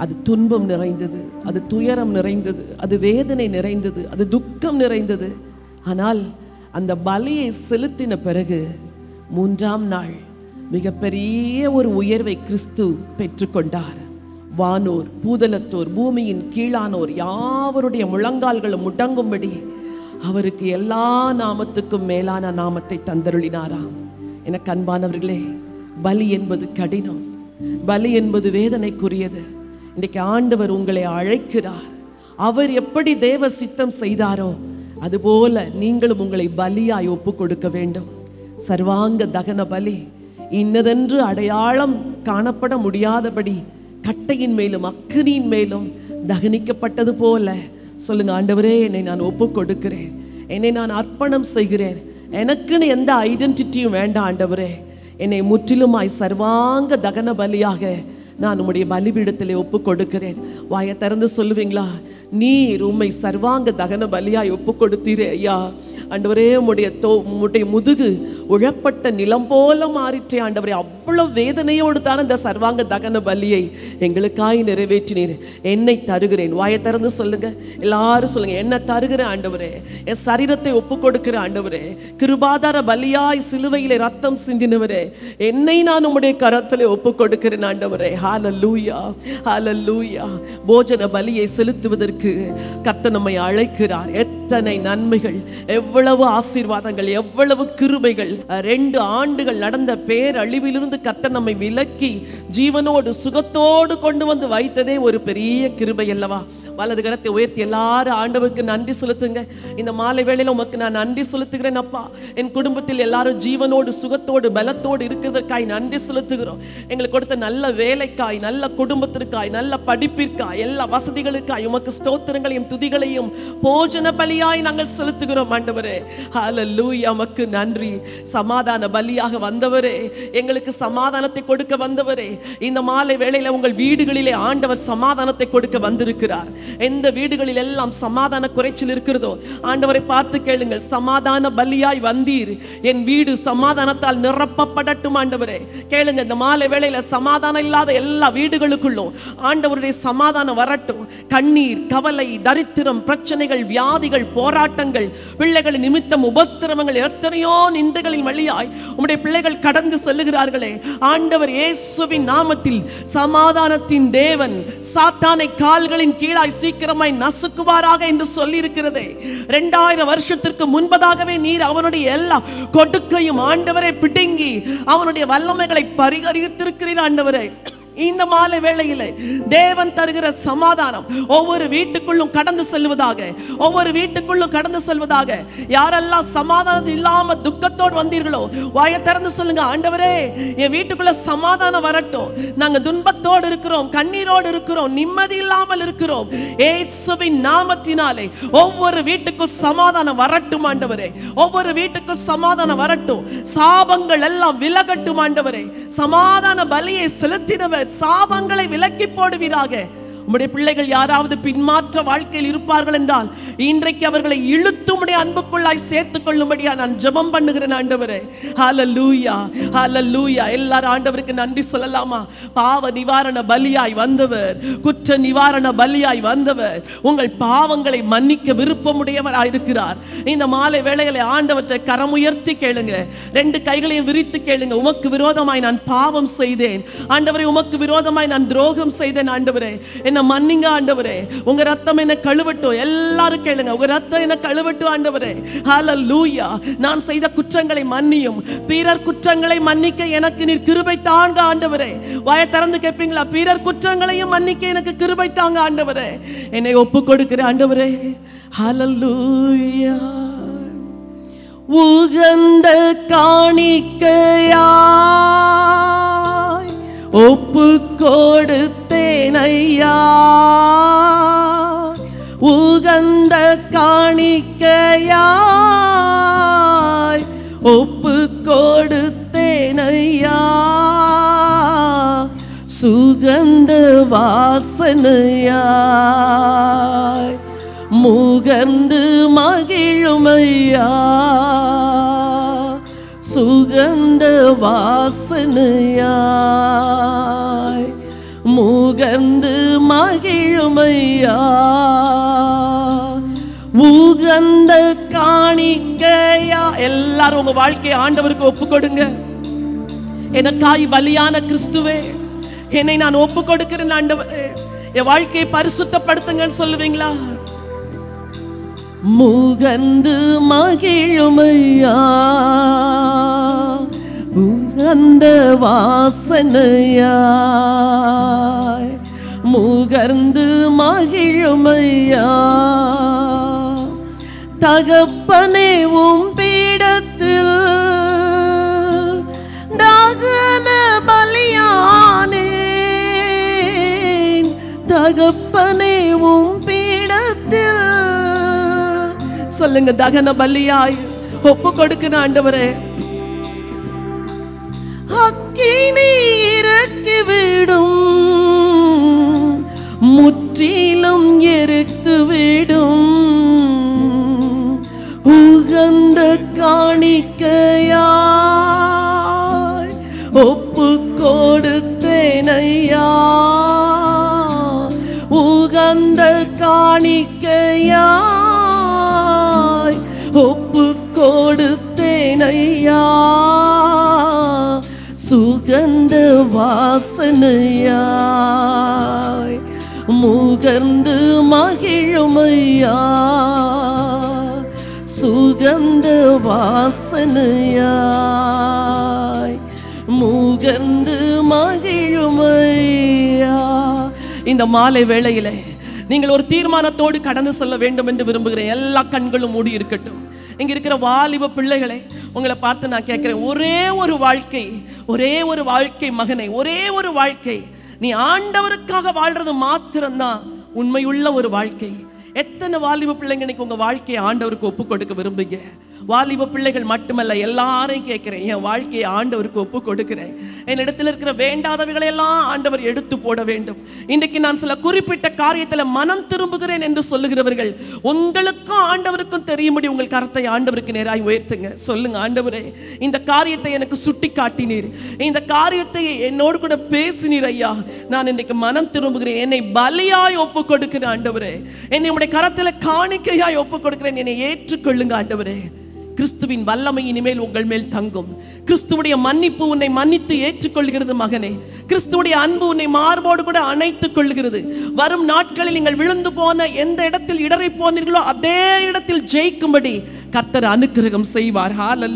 அது துன்பம் நிறைந்தது அது துயரம் நிறைந்தது அது வேதனை நிறைந்தது அது துக்கம் நிறைந்தது ஆனால் அந்த பலியை செலுத்தின பிறகு மூன்றாம் நாள் மிகப்பெரிய ஒரு உயர்வை கிறிஸ்து பெற்றுக்கொண்டார் வானோர் பூதலத்தோர் பூமியின் கீழானோர் யாவருடைய முழங்கால்களும் முடங்கும்படி அவருக்கு எல்லா நாமத்துக்கும் மேலான நாமத்தை தந்தருளினாராம் என அன்பானவர்களே பலி என்பது கடினம் பலி என்பது வேதனைக்குரியது இன்றைக்கு ஆண்டவர் உங்களை அழைக்கிறார் அவர் எப்படி தேவ சித்தம் செய்தாரோ அதுபோல நீங்களும் உங்களை பலியாய் ஒப்பு கொடுக்க வேண்டும் சர்வாங்க தகன பலி இன்னதென்று அடையாளம் காணப்பட முடியாதபடி கட்டையின் மேலும் அக்கினியின் மேலும் தகனிக்கப்பட்டது போல சொல்லுங்க ஆண்டவரே என்னை நான் ஒப்பு கொடுக்கிறேன் என்னை நான் அர்ப்பணம் செய்கிறேன் எனக்குன்னு எந்த ஐடென்டிட்டியும் வேண்டாம் ஆண்டவரே என்னை முற்றிலுமாய் சர்வாங்க தகன பலியாக நான் உம்முடைய பலிபீடத்திலே ஒப்பு கொடுக்கிறேன் வாயை திறந்து சொல்லுவீங்களா நீர் உண்மை சர்வாங்க தகன பலியாய் ஒப்பு கொடுத்தீரே ஐயா ஆண்டவரே உம்முடைய தோ உம்முடைய முதுகு உழப்பட்ட நிலம் போல மாறிற்றே ஆண்டவரே அவ்வளோ வேதனையோடு தான் இந்த சர்வாங்க தகன பலியை எங்களுக்காய் நிறைவேற்றினீர் என்னை தருகிறேன் வாயை திறந்து சொல்லுங்க எல்லாரும் சொல்லுங்க என்ன தருகிற ஆண்டவரே என் சரீரத்தை ஒப்பு கொடுக்கிற ஆண்டவரே கிருபாதார பலியாய் சிலுவையிலே ரத்தம் சிந்தினவரே என்னை நான் உம்முடைய கரத்தில் ஒப்பு கொடுக்கிறேன் ஆண்டவரே ஹாலல்லூயா ஹாலல்லூயா போஜன பலியை செலுத்துவதற்கு கர்த்த நம்மை அழைக்கிறார் எத்தனை நன்மைகள் எவ்வளவு ஆசீர்வாதங்கள் எவ்வளவு கிருமைகள் ரெண்டு ஆண்டுகள் நடந்த பேரழிவிலிருந்து கர்த்த நம்மை விலக்கி ஜீவனோடு சுகத்தோடு கொண்டு வந்து வைத்ததே ஒரு பெரிய கிருபை அல்லவா வலது கரத்தை உயர்த்தி எல்லாரும் ஆண்டவருக்கு நன்றி செலுத்துங்க இந்த மாலை வேளையில் உமக்கு நான் நன்றி செலுத்துகிறேன் அப்பா என் குடும்பத்தில் எல்லாரும் ஜீவனோடு சுகத்தோடு பலத்தோடு இருக்கிறதுக்காய் நன்றி செலுத்துகிறோம் எங்களுக்கு கொடுத்த நல்ல வேலை வேலைக்காய் நல்ல குடும்பத்திற்காய் நல்ல படிப்பிற்காய் எல்லா வசதிகளுக்காய் உமக்கு ஸ்தோத்திரங்களையும் துதிகளையும் போஜன பலியாய் நாங்கள் செலுத்துகிறோம் ஆண்டவரே ஹலலூய் உமக்கு நன்றி சமாதான பலியாக வந்தவரே எங்களுக்கு சமாதானத்தை கொடுக்க வந்தவரே இந்த மாலை வேளையில் உங்கள் வீடுகளிலே ஆண்டவர் சமாதானத்தை கொடுக்க வந்திருக்கிறார் எந்த வீடுகளில் எல்லாம் சமாதான குறைச்சல் இருக்கிறதோ ஆண்டவரை பார்த்து கேளுங்கள் சமாதான பலியாய் வந்தீர் என் வீடு சமாதானத்தால் நிரப்பப்படட்டும் ஆண்டவரே கேளுங்க இந்த மாலை வேளையில சமாதானம் இல்லாத எல்லா வீடுகளுக்குள்ளும் ஆண்டவருடைய சமாதானம் வரட்டும் கண்ணீர் கவலை தரித்திரம் பிரச்சனைகள் வியாதிகள் போராட்டங்கள் பிள்ளைகள் நிமித்தம் உபத்திரவங்கள் எத்தனையோ நிந்துகளின் வழியாய் உம்முடைய பிள்ளைகள் கடந்து செல்லுகிறார்களே ஆண்டவர் இயேசுவின் நாமத்தில் சமாதானத்தின் தேவன் சாத்தானை கால்களின் கீழாய் சீக்கிரமாய் நசுக்குவாராக என்று சொல்லியிருக்கிறதே இரண்டாயிரம் வருஷத்திற்கு முன்பதாகவே நீர் அவனுடைய எல்லா கொடுக்கையும் ஆண்டவரை பிடுங்கி அவனுடைய வல்லமைகளை பரிகரித்திருக்கிறீர் ஆண்டவரை இந்த மாலை வேளையில் தேவன் தருகிற சமாதானம் ஒவ்வொரு வீட்டுக்குள்ளும் கடந்து செல்வதாக ஒவ்வொரு வீட்டுக்குள்ளும் கடந்து செல்வதாக யாரெல்லாம் சமாதானம் இல்லாம துக்கத்தோடு வந்தீர்களோ வாய திறந்து சொல்லுங்க ஆண்டவரே என் வீட்டுக்குள்ள சமாதானம் வரட்டும் நாங்க துன்பத்தோடு இருக்கிறோம் கண்ணீரோடு இருக்கிறோம் நிம்மதி இல்லாமல் இருக்கிறோம் ஏசுவின் நாமத்தினாலே ஒவ்வொரு வீட்டுக்கும் சமாதானம் வரட்டும் ஆண்டவரே ஒவ்வொரு வீட்டுக்கும் சமாதானம் வரட்டும் சாபங்கள் எல்லாம் விலகட்டும் ஆண்டவரே சமாதான பலியை செலுத்தினவர் சாபங்களை விலக்கி போடுவீராக உம்முடைய பிள்ளைகள் யாராவது பின்மாற்ற வாழ்க்கையில் இருப்பார்கள் என்றால் இன்றைக்கு அவர்களை இழுத்து உடைய அன்புக்குள்ளாய் சேர்த்து கொள்ளும்படியா நான் ஜபம் பண்ணுகிறேன் ஆண்டவரே லூயா லூயா எல்லாரும் ஆண்டவருக்கு நன்றி சொல்லலாமா பாவ நிவாரண பலியாய் வந்தவர் குற்ற நிவாரண பலியாய் வந்தவர் உங்கள் பாவங்களை மன்னிக்க விருப்பமுடையவராய் இருக்கிறார் இந்த மாலை வேளைகளை ஆண்டவற்றை கரம் உயர்த்தி கேளுங்க ரெண்டு கைகளையும் விரித்து கேளுங்க உமக்கு விரோதமாய் நான் பாவம் செய்தேன் ஆண்டவரை உமக்கு விரோதமாய் நான் துரோகம் செய்தேன் ஆண்டவரே என்ன மன்னிங்க ஆண்டவரே உங்க ரத்தம் என்ன கழுவட்டும் எல்லாரும் கேளுங்க உங்க ரத்தம் என்ன கழுவட்டும் ஆண்டவரே ஹால லூயா நான் செய்த குற்றங்களை மன்னியும் பிறர் குற்றங்களை மன்னிக்க எனக்கு நீர் கிருபை தாங்க ஆண்டவரே வாய திறந்து கேட்பீங்களா பிறர் குற்றங்களையும் மன்னிக்க எனக்கு கிருபை தாங்க ஆண்டவரே என்னை ஒப்பு கொடுக்கிற ஆண்டவரே ஹலல்லூயா உகந்த காணிக்கையா ஒப்பு கொடுத்தேன் உகந்த காணிக்கையாய் ஒப்பு கொடுத்தேனையா சுகந்த வாசனையாய் முகந்து மகிழுமையா சுகந்த வாசனையாய் முகந்து மகிழுமையா உகந்த காணிக்கையா எல்லாரும் உங்க வாழ்க்கையை ஆண்டவருக்கு ஒப்பு கொடுங்க எனக்காய் பலியான கிறிஸ்துவே என்னை நான் ஒப்பு கொடுக்கிறேன் ஆண்டவரே என் வாழ்க்கையை பரிசுத்தப்படுத்துங்கன்னு சொல்லுவீங்களா முகந்து மகிழுமையா உகந்த வாசனையாய் முகர்ந்து மகிழுமையா தகப்பனே உம் பீடத்தில் தகன பலியானே தகப்ப சொல்லுங்க தகன பலியாய் ஒப்பு கொடுக்கிற ஆண்டவரே அக்கினி இறக்கி விடும் முற்றிலும் எரித்து விடும் உகந்த காணிக்கையாய் ஒப்பு கொடுத்தேனையா உகந்த காணிக்க வாசனையாய் முகந்து மகிழுமையா இந்த மாலை வேளையில நீங்கள் ஒரு தீர்மானத்தோடு கடந்து செல்ல வேண்டும் என்று விரும்புகிறேன் எல்லா கண்களும் மூடி இருக்கட்டும் இங்கே இருக்கிற வாலிப பிள்ளைகளை உங்களை பார்த்து நான் கேட்குறேன் ஒரே ஒரு வாழ்க்கை ஒரே ஒரு வாழ்க்கை மகனை ஒரே ஒரு வாழ்க்கை நீ ஆண்டவருக்காக வாழ்றது மாத்திரம்தான் உண்மையுள்ள ஒரு வாழ்க்கை எத்தனை வாலிப பிள்ளைங்க இன்னைக்கு உங்க வாழ்க்கையை ஆண்டவருக்கு ஒப்பு கொடுக்க விரும்புங்க வாலிப பிள்ளைகள் மட்டுமல்ல எல்லாரையும் கேட்கிறேன் என் வாழ்க்கையை ஆண்டவருக்கு ஒப்பு கொடுக்கிறேன் என் இடத்துல இருக்கிற வேண்டாதவைகளை எல்லாம் ஆண்டவர் எடுத்து போட வேண்டும் இன்னைக்கு நான் சில குறிப்பிட்ட காரியத்தில் மனம் திரும்புகிறேன் என்று சொல்லுகிறவர்கள் உங்களுக்கும் ஆண்டவருக்கும் தெரியும்படி உங்கள் கருத்தை ஆண்டவருக்கு நேராய் உயர்த்துங்க சொல்லுங்க ஆண்டவரே இந்த காரியத்தை எனக்கு சுட்டி காட்டினீர் இந்த காரியத்தை என்னோடு கூட பேசினீர் ஐயா நான் இன்னைக்கு மனம் திரும்புகிறேன் என்னை பலியாய் ஒப்பு கொடுக்கிறேன் ஆண்டவரே என்னை உங்களுடைய கரத்தில் காணிக்கையாய் ஒப்பு கொடுக்கிறேன் என்னை ஏற்றுக்கொள்ளுங்க ஆண்டவரே கிறிஸ்துவின் வல்லமை இனிமேல் உங்கள் மேல் தங்கும் கிறிஸ்துடைய மன்னிப்பு உன்னை மன்னித்து ஏற்றுக்கொள்கிறது மகனே கிறிஸ்துடைய அன்பு உன்னை மார்போடு கூட அணைத்துக் கொள்கிறது வரும் நாட்களில் நீங்கள் விழுந்து போன எந்த இடத்தில் இடரை போனீர்களோ அதே இடத்தில் ஜெயிக்கும்படி கர்த்தர் அனுக்கிரகம் செய்வார் ஹால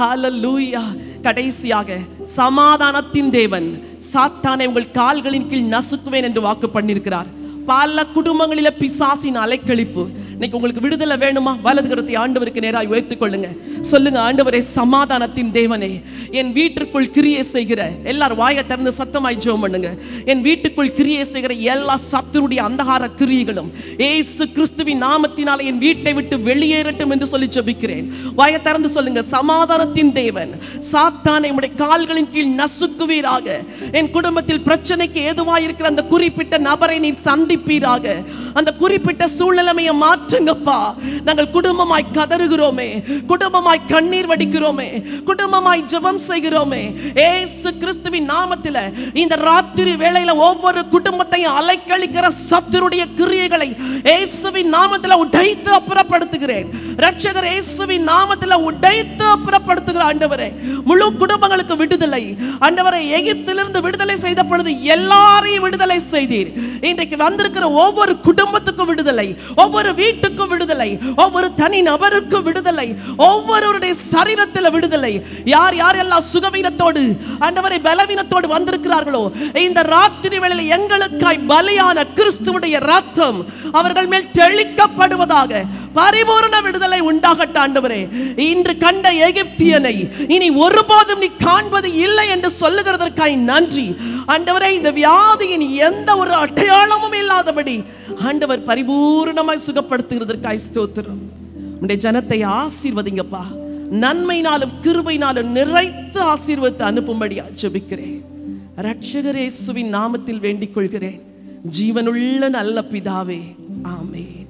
ஹால லூயா கடைசியாக சமாதானத்தின் தேவன் சாத்தானை உங்கள் கால்களின் கீழ் நசுக்குவேன் என்று வாக்கு பண்ணியிருக்கிறார் பல குடும்பங்களில பிசாசின் அலைக்கழிப்பு இன்னைக்கு உங்களுக்கு விடுதலை வேணுமா வலது கருத்தை ஆண்டவருக்கு நேராக உயர்த்தி கொள்ளுங்க சொல்லுங்க ஆண்டவரே சமாதானத்தின் தேவனே என் வீட்டிற்குள் கிரியை செய்கிற எல்லாரும் வாயை திறந்து சத்தமாய் ஜோம் பண்ணுங்க என் வீட்டுக்குள் கிரியை செய்கிற எல்லா சத்துருடைய அந்தகார கிரியைகளும் ஏசு கிறிஸ்துவின் நாமத்தினால என் வீட்டை விட்டு வெளியேறட்டும் என்று சொல்லி ஜபிக்கிறேன் வாயை திறந்து சொல்லுங்க சமாதானத்தின் தேவன் சாத்தானை உடைய கால்களின் கீழ் நசுக்குவீராக என் குடும்பத்தில் பிரச்சனைக்கு ஏதுவாய் இருக்கிற அந்த குறிப்பிட்ட நபரை நீர் சந்திப்பீராக அந்த குறிப்பிட்ட சூழ்நிலைமையை மாற்றுங்கப்பா நாங்கள் குடும்பமாய் கதறுகிறோமே குடும்பமாய் கண்ணீர் வடிக்கிறோமே குடும்பமாய் ஜபம் செய்கிறோமே ஏசு கிறிஸ்துவின் நாமத்தில் இந்த ராத்திரி வேளையில ஒவ்வொரு குடும்பத்தையும் அலைக்கழிக்கிற சத்துருடைய கிரியைகளை இயேசுவின் நாமத்தில் உடைத்து அப்புறப்படுத்துகிறேன் ரட்சகர் இயேசுவின் நாமத்தில் உடைத்து அப்புறப்படுத்துகிற ஆண்டவரே முழு குடும்பங்களுக்கு விடுதலை ஆண்டவரை எகிப்திலிருந்து விடுதலை செய்த பொழுது எல்லாரையும் விடுதலை செய்தீர் இன்றைக்கு வந்திருக்கிற ஒவ்வொரு குடும்பத்துக்கும் விடுதலை ஒவ்வொரு வீட்டுக்கும் விடுதலை ஒவ்வொரு தனி நபருக்கும் விடுதலை ஒவ்வொருவருடைய சரீரத்தில் விடுதலை யார் யார் யாரெல்லாம் சுகவீனத்தோடு ஆண்டவரை பலவீனத்தோடு வந்திருக்கிறார்களோ இந்த ராத்திரி வேளையில் எங்களுக்காய் பலியான கிறிஸ்துவுடைய ரத்தம் அவர்கள் மேல் தெளிக்கப்படுவதாக பரிபூர்ண விடுதலை உண்டாகட்ட ஆண்டவரே இன்று கண்ட எகிப்தியனை இனி ஒருபோதும் நீ காண்பது இல்லை என்று சொல்லுகிறதற்காய் நன்றி ஆண்டவரே இந்த வியாதியின் எந்த ஒரு அடையாளமும் இல்லாதபடி ஆண்டவர் பரிபூர்ணமாய் சுகப்படுத்துகிறதற்காய் ஸ்தோத்திரம் உடைய ஜனத்தை ஆசீர்வதிங்கப்பா நன்மையினாலும் கிருபையினாலும் நிறைத்து ஆசீர்வத்தை அனுப்பும்படியா ஜெபிக்கிறேன் ரட்சகரேசுவின் நாமத்தில் வேண்டிக் கொள்கிறேன் ஜீவனுள்ள நல்ல பிதாவே ஆமேன்